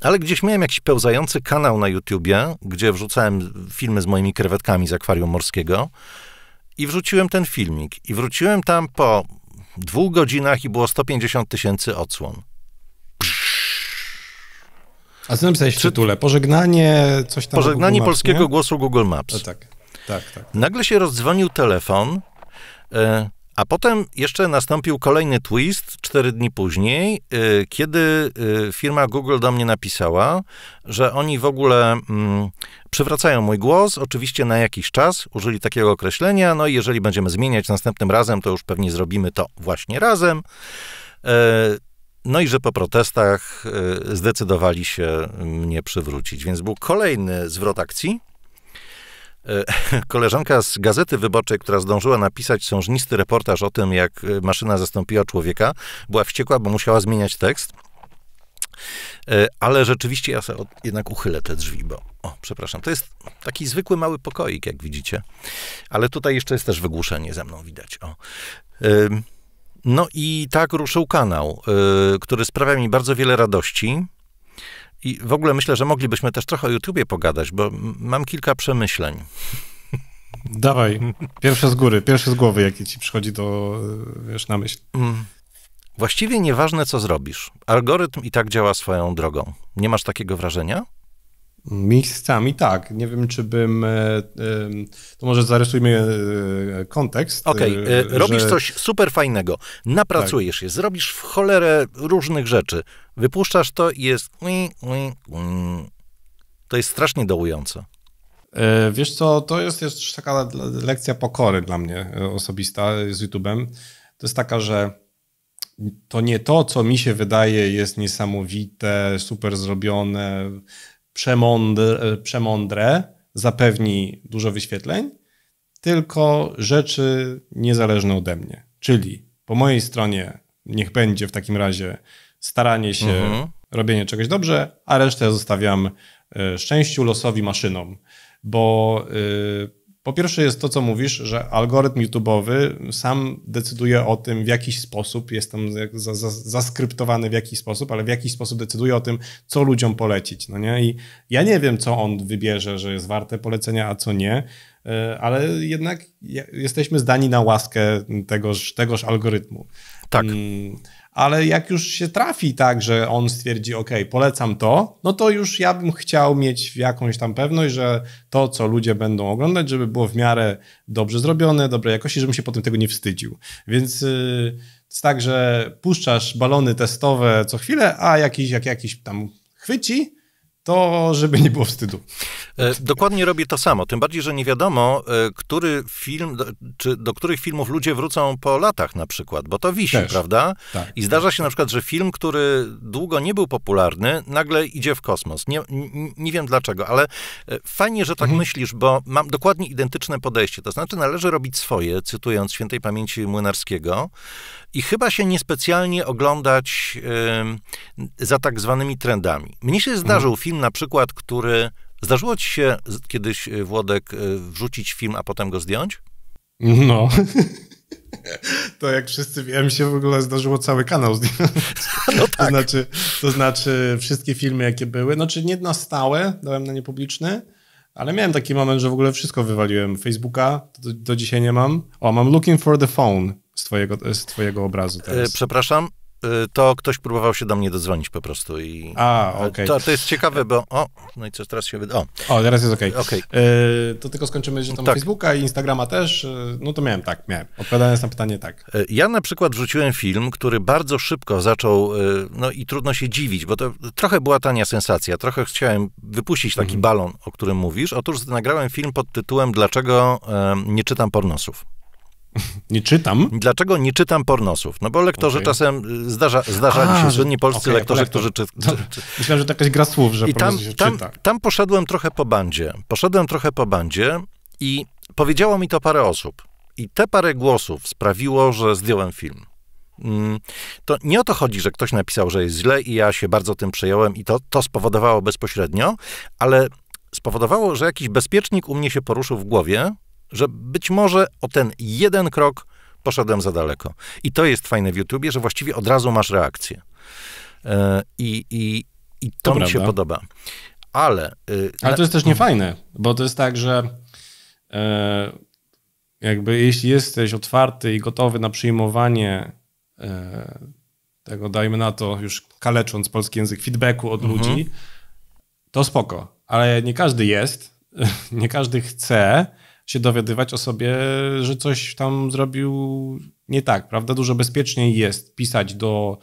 Ale gdzieś miałem jakiś pełzający kanał na YouTubie, gdzie wrzucałem filmy z moimi krewetkami z akwarium morskiego i wrzuciłem ten filmik. I wróciłem tam po dwóch godzinach i było 150 tysięcy odsłon. A co napisałeś w tytule? Pożegnanie, coś tam. Pożegnanie Maps, polskiego nie? głosu Google Maps. No tak tak, tak. Nagle się rozdzwonił telefon, e, a potem jeszcze nastąpił kolejny twist cztery dni później, e, kiedy e, firma Google do mnie napisała, że oni w ogóle mm, przywracają mój głos, oczywiście na jakiś czas, użyli takiego określenia, no i jeżeli będziemy zmieniać następnym razem, to już pewnie zrobimy to właśnie razem. No i że po protestach zdecydowali się mnie przywrócić, więc był kolejny zwrot akcji. E, <laughs> koleżanka z Gazety Wyborczej, która zdążyła napisać sążnisty reportaż o tym, jak e, maszyna zastąpiła człowieka, była wściekła, bo musiała zmieniać tekst. E, ale rzeczywiście ja sobie jednak uchylę te drzwi, bo o, przepraszam, to jest taki zwykły mały pokoik, jak widzicie. Ale tutaj jeszcze jest też wygłuszenie ze mną widać. O. No i tak ruszył kanał, który sprawia mi bardzo wiele radości. I w ogóle myślę, że moglibyśmy też trochę o YouTubie pogadać, bo mam kilka przemyśleń. Dawaj, pierwsze z góry, pierwsze z głowy, jakie ci przychodzi do, e, wiesz, na myśl. Mm. Właściwie nieważne, co zrobisz. Algorytm i tak działa swoją drogą. Nie masz takiego wrażenia? Miejscami tak. Nie wiem, czy bym. E, to może zarysujmy e, kontekst. Okej, e, okay. że... robisz coś super fajnego, napracujesz tak. się, zrobisz w cholerę różnych rzeczy, wypuszczasz to i jest. To jest strasznie dołujące. Wiesz co, to jest jest taka lekcja pokory dla mnie osobista z YouTube'em. To jest taka, że to nie to, co mi się wydaje jest niesamowite, super zrobione, przemądre, przemądre zapewni dużo wyświetleń, tylko rzeczy niezależne ode mnie. Czyli po mojej stronie niech będzie w takim razie staranie się, mhm. robienie czegoś dobrze, a resztę zostawiam e, szczęściu, losowi, maszynom, bo. Y, po pierwsze jest to, co mówisz, że algorytm YouTube'owy sam decyduje o tym, w jakiś sposób, jest tam zaskryptowany w jakiś sposób, ale w jakiś sposób decyduje o tym, co ludziom polecić, no nie? I ja nie wiem, co on wybierze, że jest warte polecenia, a co nie, e, ale jednak jesteśmy zdani na łaskę tegoż, tegoż algorytmu. Tak. Hmm ale jak już się trafi tak, że on stwierdzi, ok, polecam to, no to już ja bym chciał mieć jakąś tam pewność, że to, co ludzie będą oglądać, żeby było w miarę dobrze zrobione, dobrej jakości, żebym się potem tego nie wstydził. Więc yy, jest tak, że puszczasz balony testowe co chwilę, a jakiś, jak jakiś tam chwyci, to żeby nie było wstydu. E, dokładnie robię to samo, tym bardziej, że nie wiadomo, e, który film, czy do których filmów ludzie wrócą po latach na przykład, bo to wisi, Też. prawda? Tak, I zdarza się na przykład, że film, który długo nie był popularny, nagle idzie w kosmos. Nie, nie, wiem dlaczego, ale e, fajnie, że tak mhm. myślisz, bo mam dokładnie identyczne podejście. To znaczy należy robić swoje, cytując świętej pamięci Młynarskiego, i chyba się niespecjalnie oglądać za tak zwanymi trendami. Mnie się mhm. zdarzył mhm. film, film na przykład, który zdarzyło ci się kiedyś, e, Włodek, e, wrzucić film, a potem go zdjąć? No. <laughs> To jak wszyscy wiem, się w ogóle zdarzyło cały kanał zdjąć. <laughs> No tak. to, znaczy, to znaczy wszystkie filmy, jakie były, no czy nie na stałe, dałem na niepubliczny, ale miałem taki moment, że w ogóle wszystko wywaliłem. Facebooka do, do dzisiaj nie mam. O, mam Looking for the Phone z twojego, z twojego obrazu e, teraz. Przepraszam, Y, to ktoś próbował się do mnie dodzwonić po prostu i... A, okej. Okay. To, to jest ciekawe, bo... O, no i co teraz się wyda... O, o teraz jest okej. Okay. okay. to tylko skończymy, że tam tak. Facebooka i Instagrama też. Y, no to miałem tak, miałem. Odpowiadając na pytanie tak. Y, ja na przykład wrzuciłem film, który bardzo szybko zaczął, no i trudno się dziwić, bo to trochę była tania sensacja, trochę chciałem wypuścić taki mhm. balon, o którym mówisz. Otóż nagrałem film pod tytułem Dlaczego nie czytam pornosów. Nie czytam. Dlaczego nie czytam pornosów? No bo lektorzy okay. czasem y, zdarza, się. A, się, słynni polscy okay, lektorzy, lektor. którzy czy, czy, czy... Myślałem, że to jakaś gra słów, że I tam, tam, tam poszedłem trochę po bandzie. Poszedłem trochę po bandzie i powiedziało mi to parę osób. I te parę głosów sprawiło, że zdjąłem film. Mm, to nie o to chodzi, że ktoś napisał, że jest źle i ja się bardzo tym przejąłem i to, to spowodowało bezpośrednio, ale spowodowało, że jakiś bezpiecznik u mnie się poruszył w głowie, że być może o ten jeden krok poszedłem za daleko. I to jest fajne w YouTubie, że właściwie od razu masz reakcję. E, I, i, i to, to mi prawda. się podoba. Ale... Y, Ale to jest też niefajne, bo to jest tak, że e, jakby jeśli jesteś otwarty i gotowy na przyjmowanie e, tego, dajmy na to, już kalecząc polski język, feedbacku od mhm. ludzi, to spoko. Ale nie każdy jest, <laughs> nie każdy chce, się dowiadywać o sobie, że coś tam zrobił nie tak, prawda? Dużo bezpieczniej jest pisać do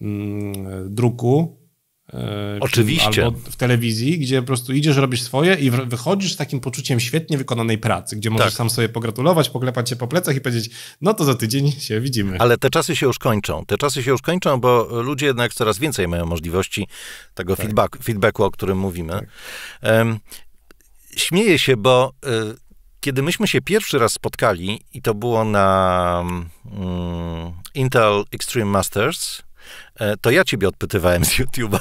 mm, druku. E, Oczywiście. Albo w telewizji, gdzie po prostu idziesz, robisz swoje i wychodzisz z takim poczuciem świetnie wykonanej pracy, gdzie możesz tak. sam sobie pogratulować, poklepać się po plecach i powiedzieć, no to za tydzień się widzimy. Ale te czasy się już kończą. Te czasy się już kończą, bo ludzie jednak coraz więcej mają możliwości tego tak. feedback, feedbacku, o którym mówimy. Tak. Um, śmieję się, bo y, kiedy myśmy się pierwszy raz spotkali, i to było na um, Intel Extreme Masters, e, to ja ciebie odpytywałem z YouTube'a.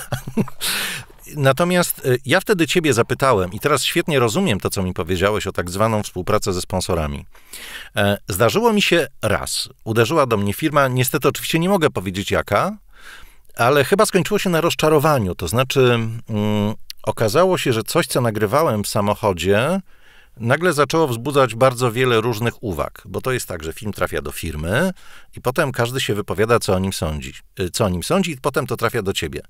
<laughs> Natomiast e, ja wtedy ciebie zapytałem, i teraz świetnie rozumiem to, co mi powiedziałeś o tak zwaną współpracę ze sponsorami. E, zdarzyło mi się raz. Uderzyła do mnie firma, niestety oczywiście nie mogę powiedzieć jaka, ale chyba skończyło się na rozczarowaniu. To znaczy, mm, okazało się, że coś, co nagrywałem w samochodzie, nagle zaczęło wzbudzać bardzo wiele różnych uwag, bo to jest tak, że film trafia do firmy i potem każdy się wypowiada, co o nim sądzi. Y, co o nim sądzi i potem to trafia do ciebie.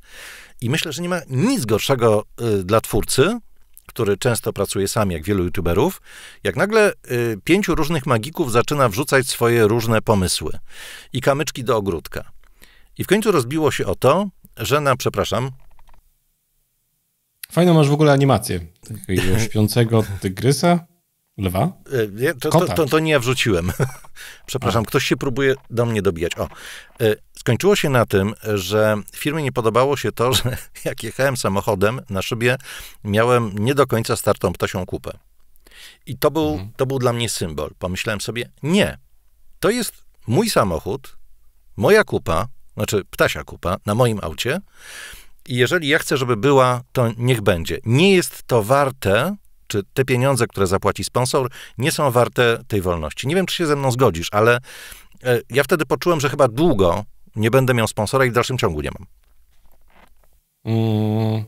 I myślę, że nie ma nic gorszego y, dla twórcy, który często pracuje sam, jak wielu youtuberów, jak nagle y, pięciu różnych magików zaczyna wrzucać swoje różne pomysły i kamyczki do ogródka. I w końcu rozbiło się o to, że na, przepraszam, Fajną masz w ogóle animację takiego <laughs> śpiącego tygrysa, lwa, e, nie, to, to, to, to, nie ja wrzuciłem. <laughs> Przepraszam, A. ktoś się próbuje do mnie dobijać. O, e, skończyło się na tym, że firmie nie podobało się to, <laughs> że jak jechałem samochodem na szybie, miałem nie do końca startą ptasią kupę. I to był, mhm. to był dla mnie symbol. Pomyślałem sobie, nie, to jest mój samochód, moja kupa, znaczy ptasia kupa na moim aucie i jeżeli ja chcę, żeby była, to niech będzie. Nie jest to warte, czy te pieniądze, które zapłaci sponsor, nie są warte tej wolności. Nie wiem, czy się ze mną zgodzisz, ale e, ja wtedy poczułem, że chyba długo nie będę miał sponsora i w dalszym ciągu nie mam. Mm.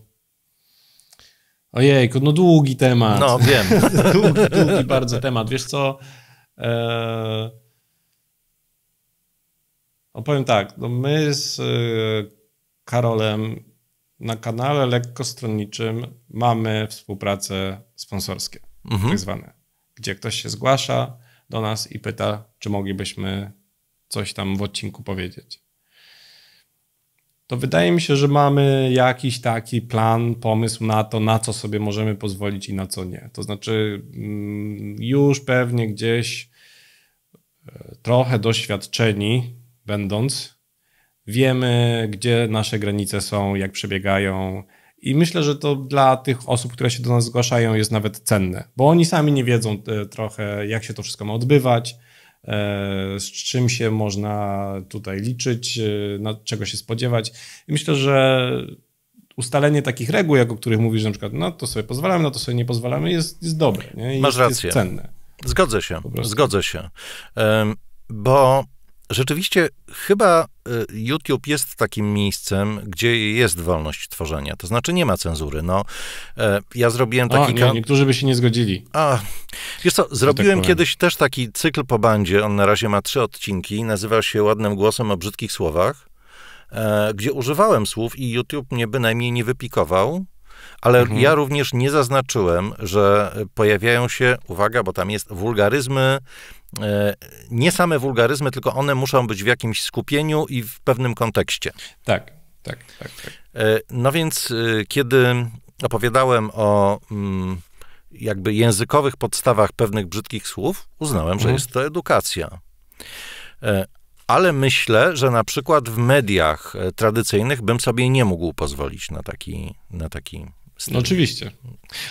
Ojejku, no długi temat. No, wiem. <laughs> długi, długi bardzo temat. Wiesz co... Eee... Opowiem tak, no my z e, Karolem na kanale lekkostronniczym mamy współpracę sponsorskie, mhm. tak zwane, gdzie ktoś się zgłasza do nas i pyta, czy moglibyśmy coś tam w odcinku powiedzieć. To wydaje mi się, że mamy jakiś taki plan, pomysł na to, na co sobie możemy pozwolić i na co nie. To znaczy, mm, już pewnie gdzieś e, trochę doświadczeni będąc, wiemy, gdzie nasze granice są, jak przebiegają. I myślę, że to dla tych osób, które się do nas zgłaszają, jest nawet cenne, bo oni sami nie wiedzą e, trochę, jak się to wszystko ma odbywać, e, z czym się można tutaj liczyć, e, na czego się spodziewać. I myślę, że ustalenie takich reguł, jak o których mówisz, na przykład, no to sobie pozwalamy, no to sobie nie pozwalamy, jest, jest dobre. Nie? I Masz rację. Jest cenne. Zgodzę się, zgodzę się. Bo rzeczywiście chyba Y, YouTube jest takim miejscem, gdzie jest wolność tworzenia, to znaczy nie ma cenzury. No, e, ja zrobiłem taki... O, nie, niektórzy by się nie zgodzili. A, wiesz co, tak zrobiłem tak kiedyś też taki cykl po bandzie, on na razie ma trzy odcinki, nazywa się Ładnym Głosem o Brzydkich Słowach, e, gdzie używałem słów i YouTube mnie bynajmniej nie wypikował, ale mhm. ja również nie zaznaczyłem, że pojawiają się, uwaga, bo tam jest wulgaryzmy, e, nie same wulgaryzmy, tylko one muszą być w jakimś skupieniu i w pewnym kontekście. Tak, tak, tak. tak. E, no więc, e, kiedy opowiadałem o mm, jakby językowych podstawach pewnych brzydkich słów, uznałem, mhm. że jest to edukacja ale myślę, że na przykład w mediach e, tradycyjnych bym sobie nie mógł pozwolić na taki, na taki no oczywiście.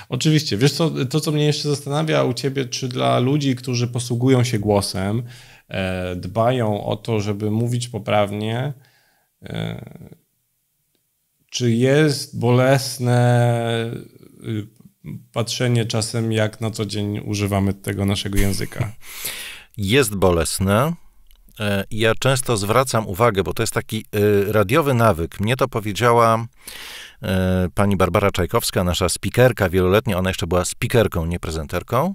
Oczywiście. Wiesz co, to co mnie jeszcze zastanawia u ciebie, czy dla ludzi, którzy posługują się głosem, e, dbają o to, żeby mówić poprawnie, e, czy jest bolesne y, patrzenie czasem, jak na co dzień używamy tego naszego języka? Jest bolesne. E, ja często zwracam uwagę, bo to jest taki e, radiowy nawyk. Mnie to powiedziała e, pani Barbara Czajkowska, nasza spikerka wieloletnia. Ona jeszcze była spikerką, nie prezenterką.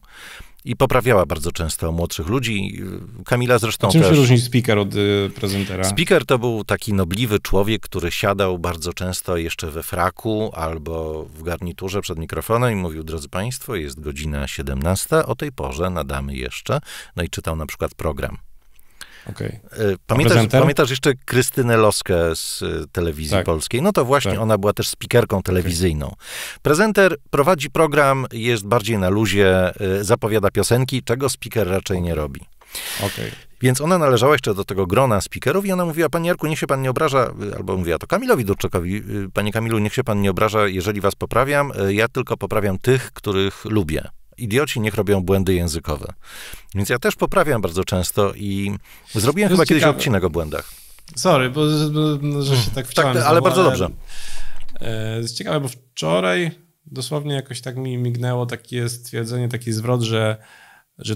I poprawiała bardzo często młodszych ludzi. Kamila zresztą A czym też. się różni speaker od y, prezentera? Speaker to był taki nobliwy człowiek, który siadał bardzo często jeszcze we fraku albo w garniturze przed mikrofonem i mówił, drodzy państwo, jest godzina 17, o tej porze nadamy jeszcze. No i czytał na przykład program. Okay. E, pamiętasz, pamiętasz, jeszcze Krystynę Loskę z e, telewizji tak. polskiej? No to właśnie tak. ona była też spikerką telewizyjną. Okay. Prezenter prowadzi program, jest bardziej na luzie, e, zapowiada piosenki, czego spiker raczej nie robi. Okay. Więc ona należała jeszcze do tego grona speakerów i ona mówiła, panie Jarku, niech się pan nie obraża, albo mówiła to Kamilowi Durczakowi, panie Kamilu, niech się pan nie obraża, jeżeli was poprawiam, ja tylko poprawiam tych, których lubię idioci niech robią błędy językowe. Więc ja też poprawiam bardzo często i zrobiłem chyba ciekawe. kiedyś odcinek o błędach. Sorry, bo, bo że się hmm. tak, tak wciąłem. Tak, ale bardzo ale, dobrze. E, jest ciekawe, bo wczoraj dosłownie jakoś tak mi mignęło takie stwierdzenie, taki zwrot, że, że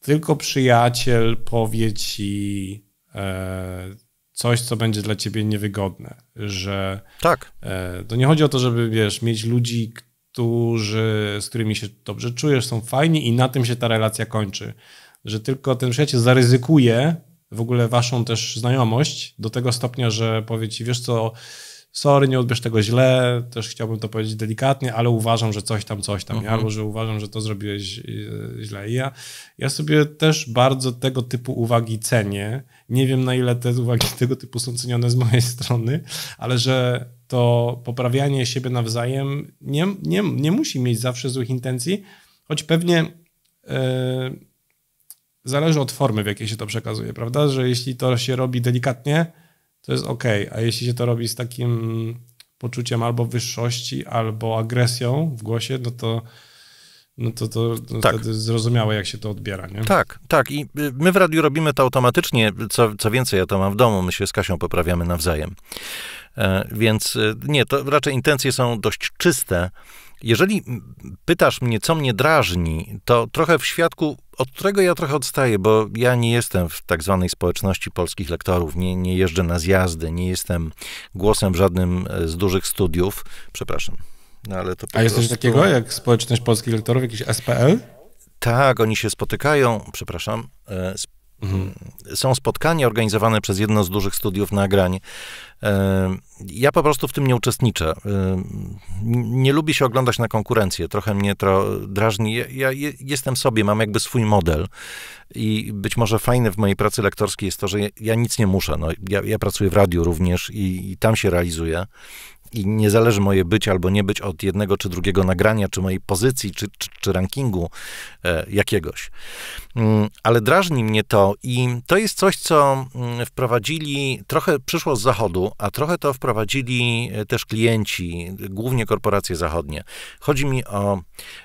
tylko przyjaciel powie ci e, coś, co będzie dla ciebie niewygodne, że tak. E, to nie chodzi o to, żeby wiesz, mieć ludzi, którzy, z którymi się dobrze czujesz, są fajni i na tym się ta relacja kończy. Że tylko ten przyjaciel zaryzykuje w ogóle waszą też znajomość do tego stopnia, że powie ci, wiesz co, sorry, nie odbierz tego źle, też chciałbym to powiedzieć delikatnie, ale uważam, że coś tam, coś tam, mhm. albo że uważam, że to zrobiłeś e, źle. I ja, ja sobie też bardzo tego typu uwagi cenię. Nie wiem, na ile te uwagi tego typu są cenione z mojej strony, ale że to poprawianie siebie nawzajem nie, nie, nie musi mieć zawsze złych intencji, choć pewnie yy, zależy od formy, w jakiej się to przekazuje, prawda? Że jeśli to się robi delikatnie, to jest ok, a jeśli się to robi z takim poczuciem albo wyższości, albo agresją w głosie, no to no to, to, tak. wtedy zrozumiałe, jak się to odbiera, nie? Tak, tak. I y, my w radiu robimy to automatycznie. Co, co więcej, ja to mam w domu. My się z Kasią poprawiamy nawzajem. E, więc e, nie, to raczej intencje są dość czyste. Jeżeli pytasz mnie, co mnie drażni, to trochę w świadku, od którego ja trochę odstaję, bo ja nie jestem w tak zwanej społeczności polskich lektorów, nie, nie jeżdżę na zjazdy, nie jestem głosem w żadnym e, z dużych studiów. Przepraszam. No, ale to A jest coś takiego jak społeczność polskich lektorów, jakiś SPL? Tak, oni się spotykają, przepraszam, Mhm. Są spotkania organizowane przez jedno z dużych studiów nagrań. E, ja po prostu w tym nie uczestniczę. E, nie lubię się oglądać na konkurencję. Trochę mnie to drażni. Ja, jestem sobie, mam jakby swój model. I być może fajne w mojej pracy lektorskiej jest to, że ja, ja nic nie muszę. No, ja, ja pracuję w radiu również i, i tam się realizuję i nie zależy moje być albo nie być od jednego czy drugiego nagrania, czy mojej pozycji, czy, czy, czy rankingu e, jakiegoś. Mm, ale drażni mnie to i to jest coś, co mm, wprowadzili, trochę przyszło z zachodu, a trochę to wprowadzili e, też klienci, głównie korporacje zachodnie. Chodzi mi o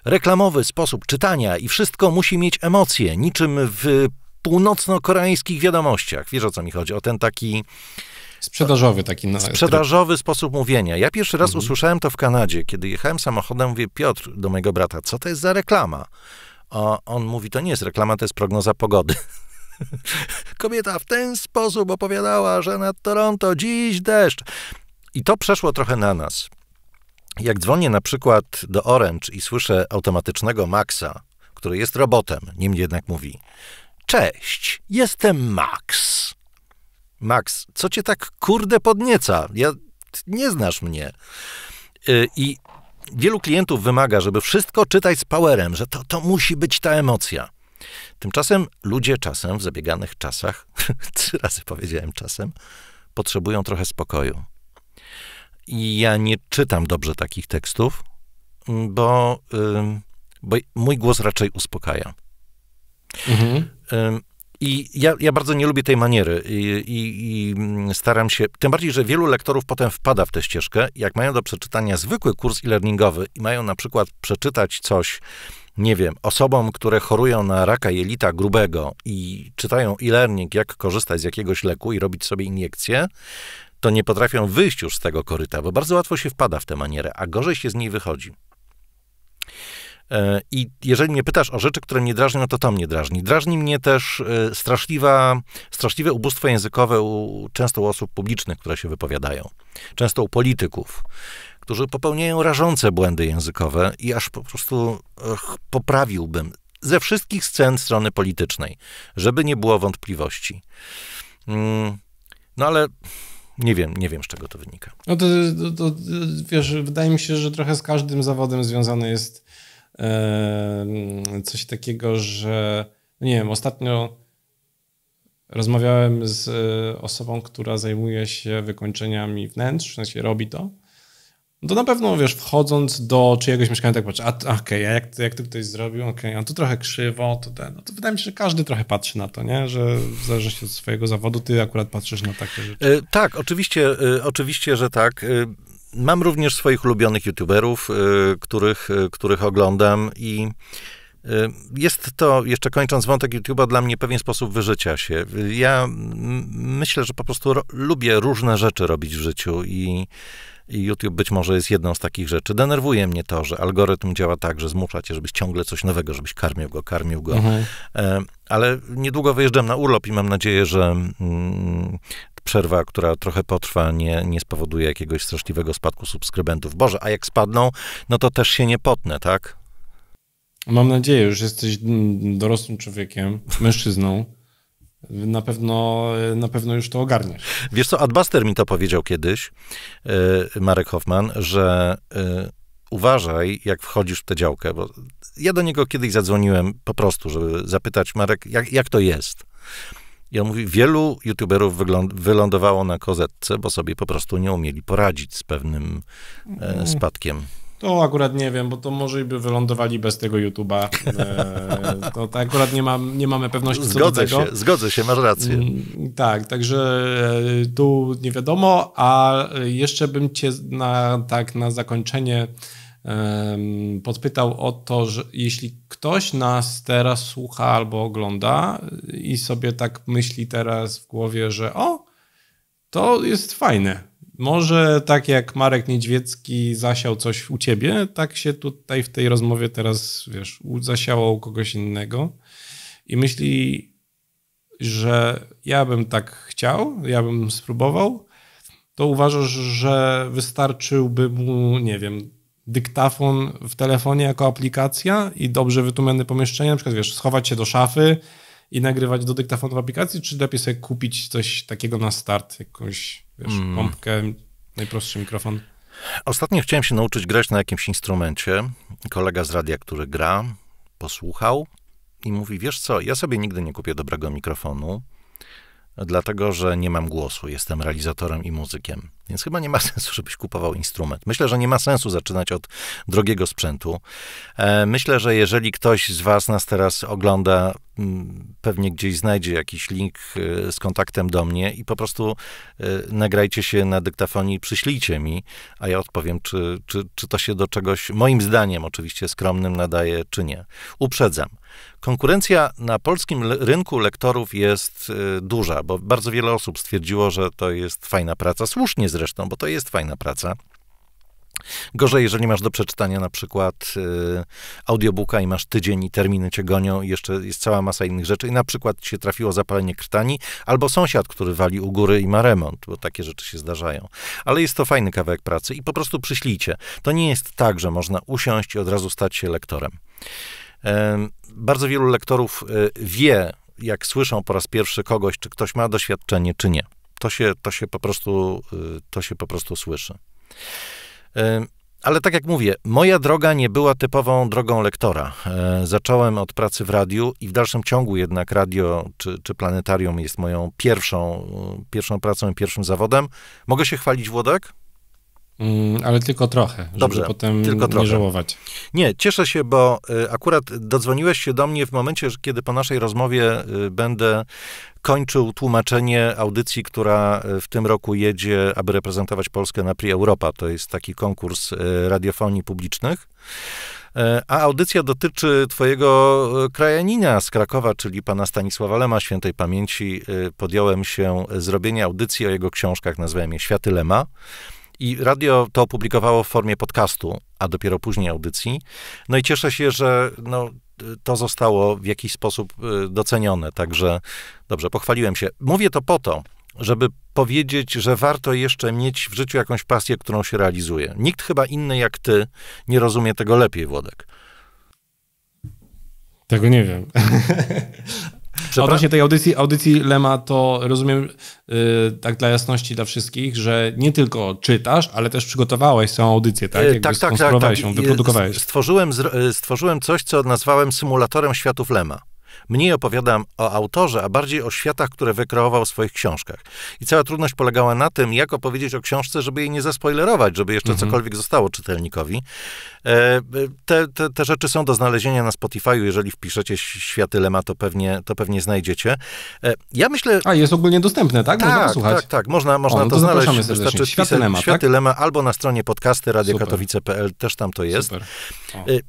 reklamowy sposób czytania i wszystko musi mieć emocje, niczym w północno-koreańskich wiadomościach. Wiesz o co mi chodzi? O ten taki Sprzedażowy taki. Na, Sprzedażowy sposób mówienia. Ja pierwszy raz mhm. usłyszałem to w Kanadzie, kiedy jechałem samochodem, mówię, Piotr, do mojego brata, co to jest za reklama? A on mówi, to nie jest reklama, to jest prognoza pogody. <laughs> Kobieta w ten sposób opowiadała, że nad Toronto dziś deszcz. I to przeszło trochę na nas. Jak dzwonię na przykład do Orange i słyszę automatycznego Maxa, który jest robotem, niemniej jednak mówi: Cześć, jestem Max. Max, co cię tak kurde podnieca? Ja, nie znasz mnie. Y, I wielu klientów wymaga, żeby wszystko czytać z powerem, że to, to musi być ta emocja. Tymczasem ludzie czasem, w zabieganych czasach, <laughs> trzy razy powiedziałem czasem, potrzebują trochę spokoju. I ja nie czytam dobrze takich tekstów, mm, bo, bo mój głos raczej uspokaja. Mhm. I ja, ja bardzo nie lubię tej maniery i, i, i, staram się, tym bardziej, że wielu lektorów potem wpada w tę ścieżkę, jak mają do przeczytania zwykły kurs e-learningowy i mają na przykład przeczytać coś, nie wiem, osobom, które chorują na raka jelita grubego i czytają e-learning, jak korzystać z jakiegoś leku i robić sobie iniekcję, to nie potrafią wyjść już z tego koryta, bo bardzo łatwo się wpada w tę manierę, a gorzej się z niej wychodzi. E, I jeżeli mnie pytasz o rzeczy, które mnie drażnią, no to to mnie drażni. Drażni mnie też e, straszliwa, straszliwe ubóstwo językowe u często u osób publicznych, które się wypowiadają, często u polityków, którzy popełniają rażące błędy językowe i aż po prostu poprawiłbym ze wszystkich scen strony politycznej, żeby nie było wątpliwości. Mm, no ale nie wiem, nie wiem z czego to wynika. No to, to, to wiesz, wydaje mi się, że trochę z każdym zawodem związany jest coś takiego, że no nie wiem, ostatnio rozmawiałem z e, osobą, która zajmuje się wykończeniami wnętrz, w sensie robi to. to na pewno, wiesz, wchodząc do czyjegoś mieszkania, tak patrzę, a okej, okay, a jak, jak to ktoś zrobił, okej, okay, a tu trochę krzywo, to ten. No to wydaje mi się, że każdy trochę patrzy na to, nie? Że w zależności od swojego zawodu, ty akurat patrzysz na takie rzeczy. E, tak, oczywiście, e, oczywiście, że tak. Mam również swoich ulubionych youtuberów, y, których, y, których oglądam i y, jest to, jeszcze kończąc wątek YouTube'a, dla mnie pewien sposób wyżycia się. Ja myślę, że po prostu lubię różne rzeczy robić w życiu i, i YouTube być może jest jedną z takich rzeczy. Denerwuje mnie to, że algorytm działa tak, że zmusza cię, żebyś ciągle coś nowego, żebyś karmił go, karmił go. Mhm. E, ale niedługo wyjeżdżam na urlop i mam nadzieję, że, mm, przerwa, która trochę potrwa, nie, nie spowoduje jakiegoś straszliwego spadku subskrybentów. Boże, a jak spadną, no to też się nie potnę, tak? Mam nadzieję, już jesteś dorosłym człowiekiem, mężczyzną. Na pewno, na pewno już to ogarniesz. Wiesz co, Adbuster mi to powiedział kiedyś, e, Marek Hoffman, że e, uważaj, jak wchodzisz w tę działkę, bo ja do niego kiedyś zadzwoniłem po prostu, żeby zapytać Marek, jak, jak to jest. I on mówi, wielu youtuberów wylądowało na kozetce, bo sobie po prostu nie umieli poradzić z pewnym e, mm. spadkiem. To akurat nie wiem, bo to może by wylądowali bez tego YouTube'a. E, <laughs> to, to, akurat nie, mam, nie mamy pewności zgodzę co do tego. Się, zgodzę się, masz rację. Mm, tak, także e, tu nie wiadomo, a jeszcze bym cię na, tak na zakończenie podpytał o to, że jeśli ktoś nas teraz słucha albo ogląda i sobie tak myśli teraz w głowie, że o, to jest fajne. Może tak jak Marek Niedźwiecki zasiał coś u ciebie, tak się tutaj w tej rozmowie teraz, wiesz, zasiało u kogoś innego i myśli, że ja bym tak chciał, ja bym spróbował, to uważasz, że wystarczyłby mu, nie wiem, dyktafon w telefonie jako aplikacja i dobrze wytłumione pomieszczenie, na przykład wiesz, schować się do szafy i nagrywać do dyktafonu w aplikacji, czy lepiej sobie kupić coś takiego na start, jakąś wiesz, mm. pompkę, najprostszy mikrofon? Ostatnio chciałem się nauczyć grać na jakimś instrumencie. Kolega z radia, który gra, posłuchał i mówi, wiesz co, ja sobie nigdy nie kupię dobrego mikrofonu, dlatego że nie mam głosu, jestem realizatorem i muzykiem. Więc chyba nie ma <laughs> sensu, żebyś kupował instrument. Myślę, że nie ma sensu zaczynać od drogiego sprzętu. E, myślę, że jeżeli ktoś z Was nas teraz ogląda, Mm, pewnie gdzieś znajdzie jakiś link e, z kontaktem do mnie i po prostu e, nagrajcie się na dyktafonie i przyślijcie mi, a ja odpowiem, czy, czy, czy to się do czegoś, moim zdaniem oczywiście skromnym, nadaje, czy nie. Uprzedzam. Konkurencja na polskim rynku lektorów jest e, duża, bo bardzo wiele osób stwierdziło, że to jest fajna praca, słusznie zresztą, bo to jest fajna praca. Gorzej, jeżeli masz do przeczytania na przykład y, audiobooka i masz tydzień i terminy cię gonią i jeszcze jest cała masa innych rzeczy i na przykład się trafiło zapalenie krtani albo sąsiad, który wali u góry i ma remont, bo takie rzeczy się zdarzają. Ale jest to fajny kawałek pracy i po prostu przyślijcie. To nie jest tak, że można usiąść i od razu stać się lektorem. Y, bardzo wielu lektorów y, wie, jak słyszą po raz pierwszy kogoś, czy ktoś ma doświadczenie, czy nie. To się, to się, po, prostu, y, to się po prostu słyszy. Ale tak jak mówię, moja droga nie była typową drogą lektora. E, zacząłem od pracy w radiu i w dalszym ciągu jednak radio czy, czy planetarium jest moją pierwszą, e, pierwszą pracą i pierwszym zawodem. Mogę się chwalić, Włodek? Mm, ale tylko trochę, żeby Dobrze, potem tylko trochę. nie żałować. Nie, cieszę się, bo y, akurat dodzwoniłeś się do mnie w momencie, kiedy po naszej rozmowie y, będę kończył tłumaczenie audycji, która y, w tym roku jedzie, aby reprezentować Polskę na Prix Europa. To jest taki konkurs radiofonii publicznych. A audycja dotyczy twojego krajanina z Krakowa, czyli pana Stanisława Lema, świętej pamięci. Podjąłem się zrobienia audycji o jego książkach, nazwałem je Światy Lema. I radio to opublikowało w formie podcastu, a dopiero później audycji. No i cieszę się, że no, to zostało w jakiś sposób y, docenione. Także dobrze, pochwaliłem się. Mówię to po to, żeby powiedzieć, że warto jeszcze mieć w życiu jakąś pasję, którą się realizuje. Nikt chyba inny jak ty nie rozumie tego lepiej, Włodek. Tego nie wiem. <laughs> Przepra- Odnośnie tej audycji, audycji Lema, to rozumiem, yy, tak dla jasności dla wszystkich, że nie tylko czytasz, ale też przygotowałeś całą audycję, tak? Y, Jakby tak, tak, tak, tak. Ją, wyprodukowałeś. Stworzyłem, y, stworzyłem coś, co nazwałem symulatorem światów Lema. Mniej opowiadam o autorze, a bardziej o światach, które wykreował w swoich książkach. I cała trudność polegała na tym, jak opowiedzieć o książce, żeby jej nie zaspoilerować, żeby jeszcze mhm. cokolwiek zostało czytelnikowi. E, te, te, te, rzeczy są do znalezienia na Spotify'u. Jeżeli wpiszecie Światy Lema, to pewnie, to pewnie znajdziecie. E, ja myślę... A, jest ogólnie dostępne, tak? Można tak, Tak, tak. Można, można o, no to, to znaleźć. Wystarczy Światy, Lema, tak? Światy tak? Lema albo na stronie podcasty radiokatowice.pl, też tam to jest. E,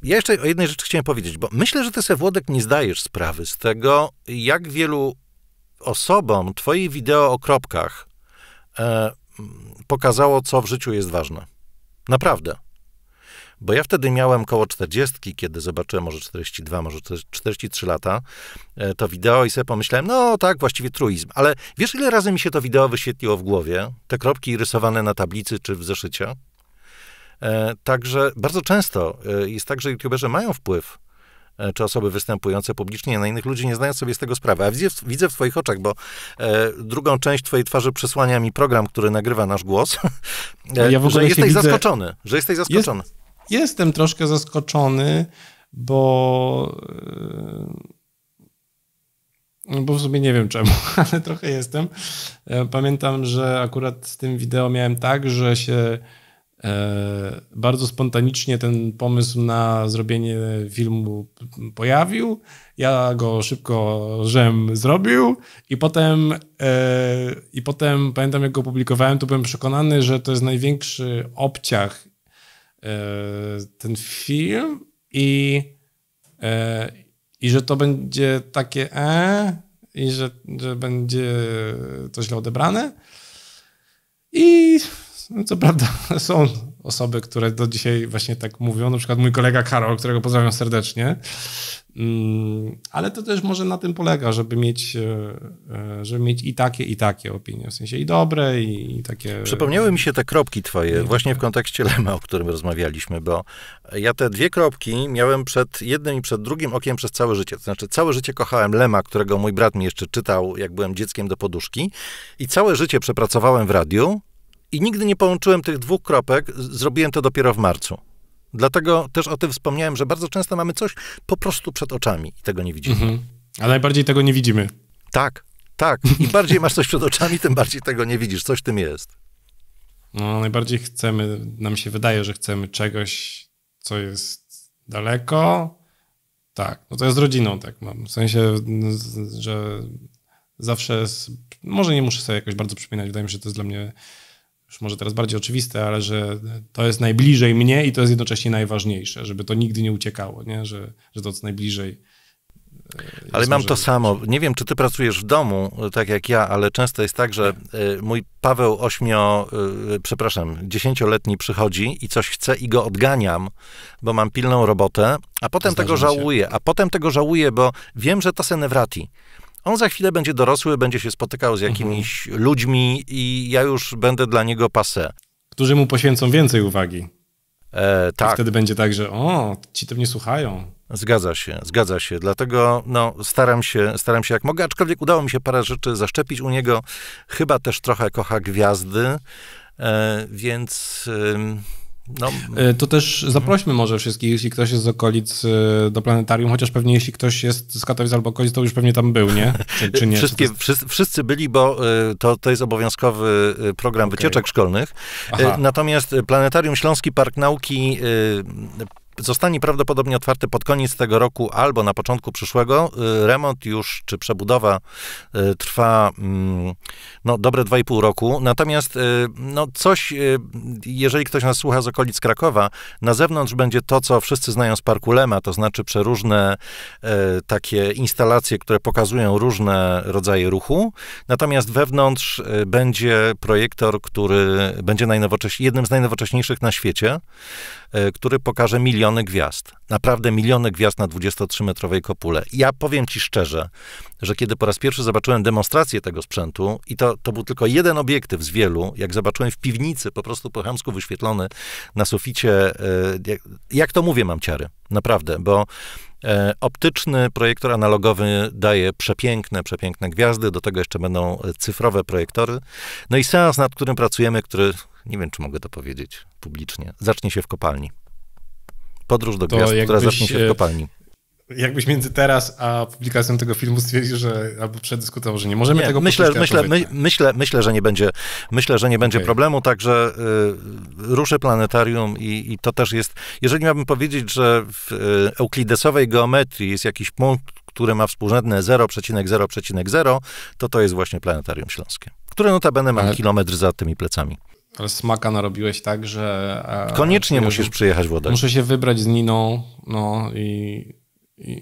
ja jeszcze o jednej rzeczy chciałem powiedzieć, bo myślę, że ty sobie, Włodek, nie zdajesz sprawy z tego, jak wielu osobom twoje wideo o kropkach e, pokazało, co w życiu jest ważne. Naprawdę. Bo ja wtedy miałem koło 40, kiedy zobaczyłem może 42, może 43 lata e, to wideo i sobie pomyślałem, no tak, właściwie truizm. Ale wiesz, ile razy mi się to wideo wyświetliło w głowie? Te kropki rysowane na tablicy czy w zeszycie? E, także bardzo często e, jest tak, że youtuberzy mają wpływ czy osoby występujące publicznie na innych ludzi, nie zdają sobie z tego sprawy. A widzę, widzę w twoich oczach, bo e, drugą część twojej twarzy przesłania mi program, który nagrywa nasz głos, <laughs> ja że jesteś widzę... zaskoczony, że jesteś zaskoczony. Jest jestem troszkę zaskoczony, bo. E, bo w sumie nie wiem czemu, <laughs> ale trochę jestem. E, pamiętam, że akurat z tym wideo miałem tak, że się e, bardzo spontanicznie ten pomysł na zrobienie filmu pojawił. Ja go szybko żem zrobił i potem, i potem pamiętam, jak go publikowałem, to byłem przekonany, że to jest największy obciach E, ten film i, e, i że to będzie takie e, i że, że będzie to źle odebrane. I co prawda <laughs> są osoby, które do dzisiaj właśnie tak mówią, na przykład mój kolega Karol, którego pozdrawiam serdecznie, mm, ale to też może na tym polega, żeby mieć, e, e, żeby mieć i takie, i takie opinie, w sensie i dobre, i, takie... Przypomniały mi się te kropki twoje, właśnie w kontekście Lema, o którym rozmawialiśmy, bo ja te dwie kropki miałem przed jednym i przed drugim okiem przez całe życie. To znaczy całe życie kochałem Lema, którego mój brat mi jeszcze czytał, jak byłem dzieckiem do poduszki i całe życie przepracowałem w radiu, i nigdy nie połączyłem tych dwóch kropek, zrobiłem to dopiero w marcu. Dlatego też o tym wspomniałem, że bardzo często mamy coś po prostu przed oczami i tego nie widzimy. Mhm. A najbardziej tego nie widzimy. Tak, tak. Im <laughs> bardziej masz coś przed oczami, tym bardziej tego nie widzisz. Coś w tym jest. No, najbardziej chcemy, nam się wydaje, że chcemy czegoś, co jest daleko. Tak, no to jest z rodziną tak mam. W sensie, no, że zawsze, jest, może nie muszę sobie jakoś bardzo przypominać, wydaje mi się, że to jest dla mnie już może teraz bardziej oczywiste, ale że to jest najbliżej mnie i to jest jednocześnie najważniejsze, żeby to nigdy nie uciekało, nie? Że, że to co najbliżej. E, ale mam to samo. Nie wiem, czy ty pracujesz w domu, e, tak jak ja, ale często jest tak, że e, mój Paweł ośmio, przepraszam, dziesięcioletni przychodzi i coś chce i go odganiam, bo mam pilną robotę, a potem tego żałuję, a potem tego żałuję, bo wiem, że to se wrati. On za chwilę będzie dorosły, będzie się spotykał z mhm. jakimiś mhm. ludźmi i ja już będę dla niego pase. Którzy mu poświęcą więcej uwagi. E, tak. I wtedy będzie tak, że o, ci to mnie słuchają. Zgadza się, zgadza się. Dlatego no, staram, się, staram się jak mogę, aczkolwiek udało mi się parę rzeczy zaszczepić u niego. Chyba też trochę kocha gwiazdy, e, więc... E, no. Y, to też zaprośmy może wszystkich, jeśli ktoś jest z okolic y, do planetarium, chociaż pewnie jeśli ktoś jest z Katowic albo okolic, to już pewnie tam był, nie? <laughs> Czy, czy nie? Wszystkie, wszyscy, wszyscy, byli, bo y, to, to jest obowiązkowy program okay. wycieczek szkolnych. Aha. Natomiast Planetarium Śląski Park Nauki zostanie prawdopodobnie otwarty pod koniec tego roku albo na początku przyszłego. Y, remont już, czy przebudowa y, trwa mm, no, dobre 2,5 roku. Natomiast y, no, coś, jeżeli ktoś nas słucha z okolic Krakowa, na zewnątrz będzie to, co wszyscy znają z Parku Lema, to znaczy przeróżne takie instalacje, które pokazują różne rodzaje ruchu. Natomiast wewnątrz będzie projektor, który będzie najnowocześ... jednym z najnowocześniejszych na świecie, który pokaże milion miliony gwiazd. Naprawdę miliony gwiazd na 23-metrowej kopule. Ja powiem ci szczerze, że kiedy po raz pierwszy zobaczyłem demonstrację tego sprzętu i to, to był tylko jeden obiektyw z wielu, jak zobaczyłem w piwnicy, po prostu po chamsku wyświetlony na suficie, e, jak, jak to mówię, mam ciary. Naprawdę, bo e, Optyczny projektor analogowy daje przepiękne, przepiękne gwiazdy, do tego jeszcze będą e, cyfrowe projektory. No i seans, nad którym pracujemy, który, nie wiem czy mogę to powiedzieć publicznie, zacznie się w kopalni. Podróż do gwiazd, która zacznie się w e, kopalni. Jakbyś między teraz a publikacją tego filmu stwierdził, że albo przedyskutował, że nie możemy nie, tego myślę, myślę, my, myślę, myślę, że nie będzie, myślę, że nie będzie okay. problemu, także y, planetarium i, i, to też jest, jeżeli miałbym powiedzieć, że w y, euklidesowej geometrii jest jakiś punkt, który ma współrzędne 0,0,0, to to jest właśnie planetarium śląskie, które notabene mam Ale... kilometr za tymi plecami. Ale smaka narobiłeś tak, że... E, Koniecznie musisz przyjechać, Włodek. Muszę się wybrać z Niną, no i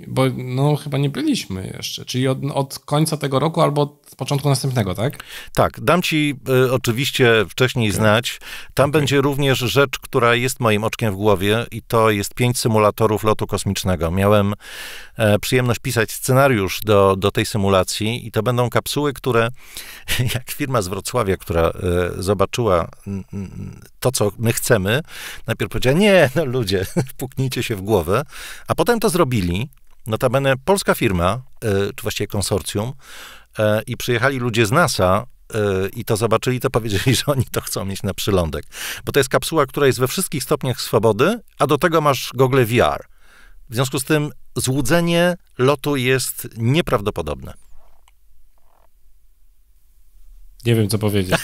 bo no, chyba nie byliśmy jeszcze, czyli od, od, końca tego roku albo od początku następnego, tak? Tak, dam ci y, oczywiście wcześniej okay. znać. Tam okay. będzie również rzecz, która jest moim oczkiem w głowie i to jest pięć symulatorów lotu kosmicznego. Miałem e, przyjemność pisać scenariusz do, do tej symulacji i to będą kapsuły, które <laughs> jak firma z Wrocławia, która e, zobaczyła m, to, co my chcemy, najpierw powiedziała, nie, no ludzie, <laughs> puknijcie się w głowę, a potem to zrobili Notabene polska firma, e, czy właściwie konsorcjum, e, i przyjechali ludzie z NASA e, i to zobaczyli, to powiedzieli, <laughs> że oni to chcą mieć na przylądek. Bo to jest kapsuła, która jest we wszystkich stopniach swobody, a do tego masz gogle VR. W związku z tym złudzenie lotu jest nieprawdopodobne. Nie wiem, co powiedzieć.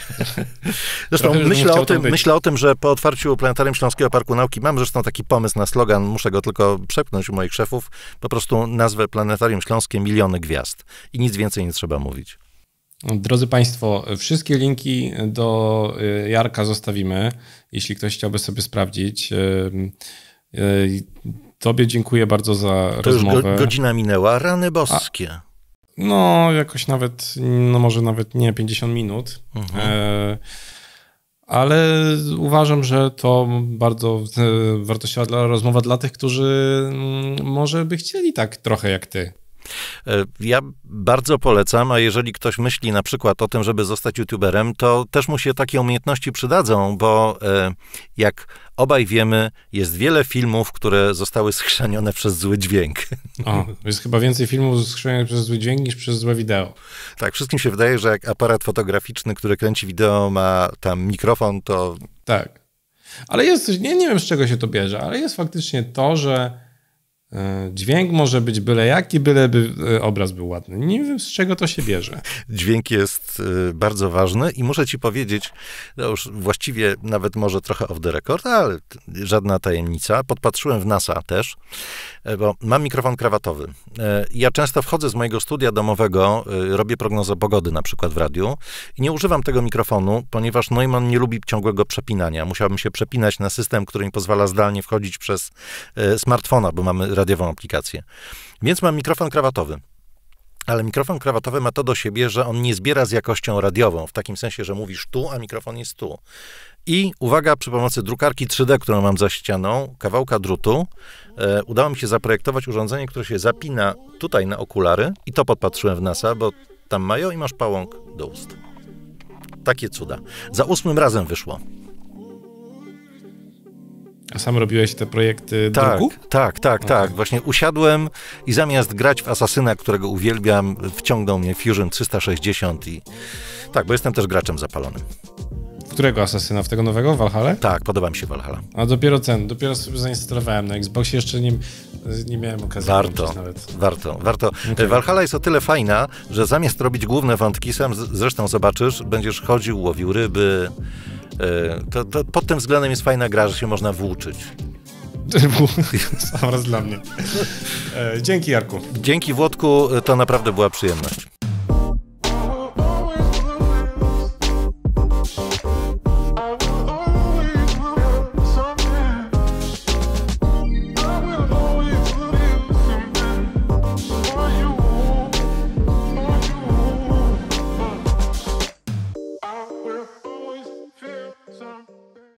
<laughs> zresztą myślę o, tym, myślę o tym, że po otwarciu Planetarium Śląskiego Parku Nauki mam zresztą taki pomysł na slogan, muszę go tylko przepchnąć u moich szefów, po prostu nazwę Planetarium Śląskie Miliony Gwiazd i nic więcej nie trzeba mówić. Drodzy Państwo, wszystkie linki do y, Jarka zostawimy, jeśli ktoś chciałby sobie sprawdzić. Y, y, tobie dziękuję bardzo za to rozmowę. Już godzina minęła, rany boskie. A. No, jakoś nawet, no może nawet nie 50 minut. Mhm. E, ale uważam, że to bardzo e, wartościowa dla, rozmowa dla tych, którzy mm, może by chcieli tak trochę jak ty. E, ja bardzo polecam, a jeżeli ktoś myśli na przykład o tym, żeby zostać youtuberem, to też mu się takie umiejętności przydadzą, bo e, jak obaj wiemy, jest wiele filmów, które zostały schrzenione <laughs> przez zły dźwięk. O, jest chyba więcej filmów schrzanionych przez zły dźwięk niż przez złe wideo. Tak, wszystkim się wydaje, że jak aparat fotograficzny, który kręci wideo, ma tam mikrofon, to... Tak. Ale jest, nie, nie wiem z czego się to bierze, ale jest faktycznie to, że E, dźwięk może być byle jaki, byle by e, obraz był ładny. Nie wiem, z czego to się bierze. Dźwięk jest e, bardzo ważny i muszę ci powiedzieć, no już właściwie nawet może trochę off the record, ale żadna tajemnica. Podpatrzyłem w NASA też, bo mam mikrofon krawatowy. Ja często wchodzę z mojego studia domowego, robię prognozę pogody na przykład w radiu i nie używam tego mikrofonu, ponieważ Neumann nie lubi ciągłego przepinania. Musiałbym się przepinać na system, który mi pozwala zdalnie wchodzić przez smartfona, bo mamy radiową aplikację. Więc mam mikrofon krawatowy. Ale mikrofon krawatowy ma to do siebie, że on nie zbiera z jakością radiową, w takim sensie, że mówisz tu, a mikrofon jest tu. I uwaga, przy pomocy drukarki 3D, którą mam za ścianą, kawałka drutu, e, udało mi się zaprojektować urządzenie, które się zapina tutaj na okulary. I to podpatrzyłem w NASA, bo tam mają i masz pałąk do ust. Takie cuda. Za ósmym razem wyszło. A sam robiłeś te projekty tak, druku? Tak, tak, tak. Właśnie usiadłem i zamiast grać w Asasyna, którego uwielbiam, wciągnął mnie Fusion 360 i tak, bo jestem też graczem zapalonym którego asesyna? W tego nowego? Valhalla? Tak, podoba mi się Valhalla. A dopiero ten, dopiero sobie zainstalowałem na Xboxie, jeszcze nim, nie miałem okazji. Warto, warto, warto. Okay. Valhalla jest o tyle fajna, że zamiast robić główne wątki, sam zresztą zobaczysz, będziesz chodził, łowił ryby. E, to, to pod tym względem jest fajna gra, że się można włóczyć. <laughs> Sam raz dla mnie. E, dzięki Jarku. Dzięki Włodku, to naprawdę była przyjemność.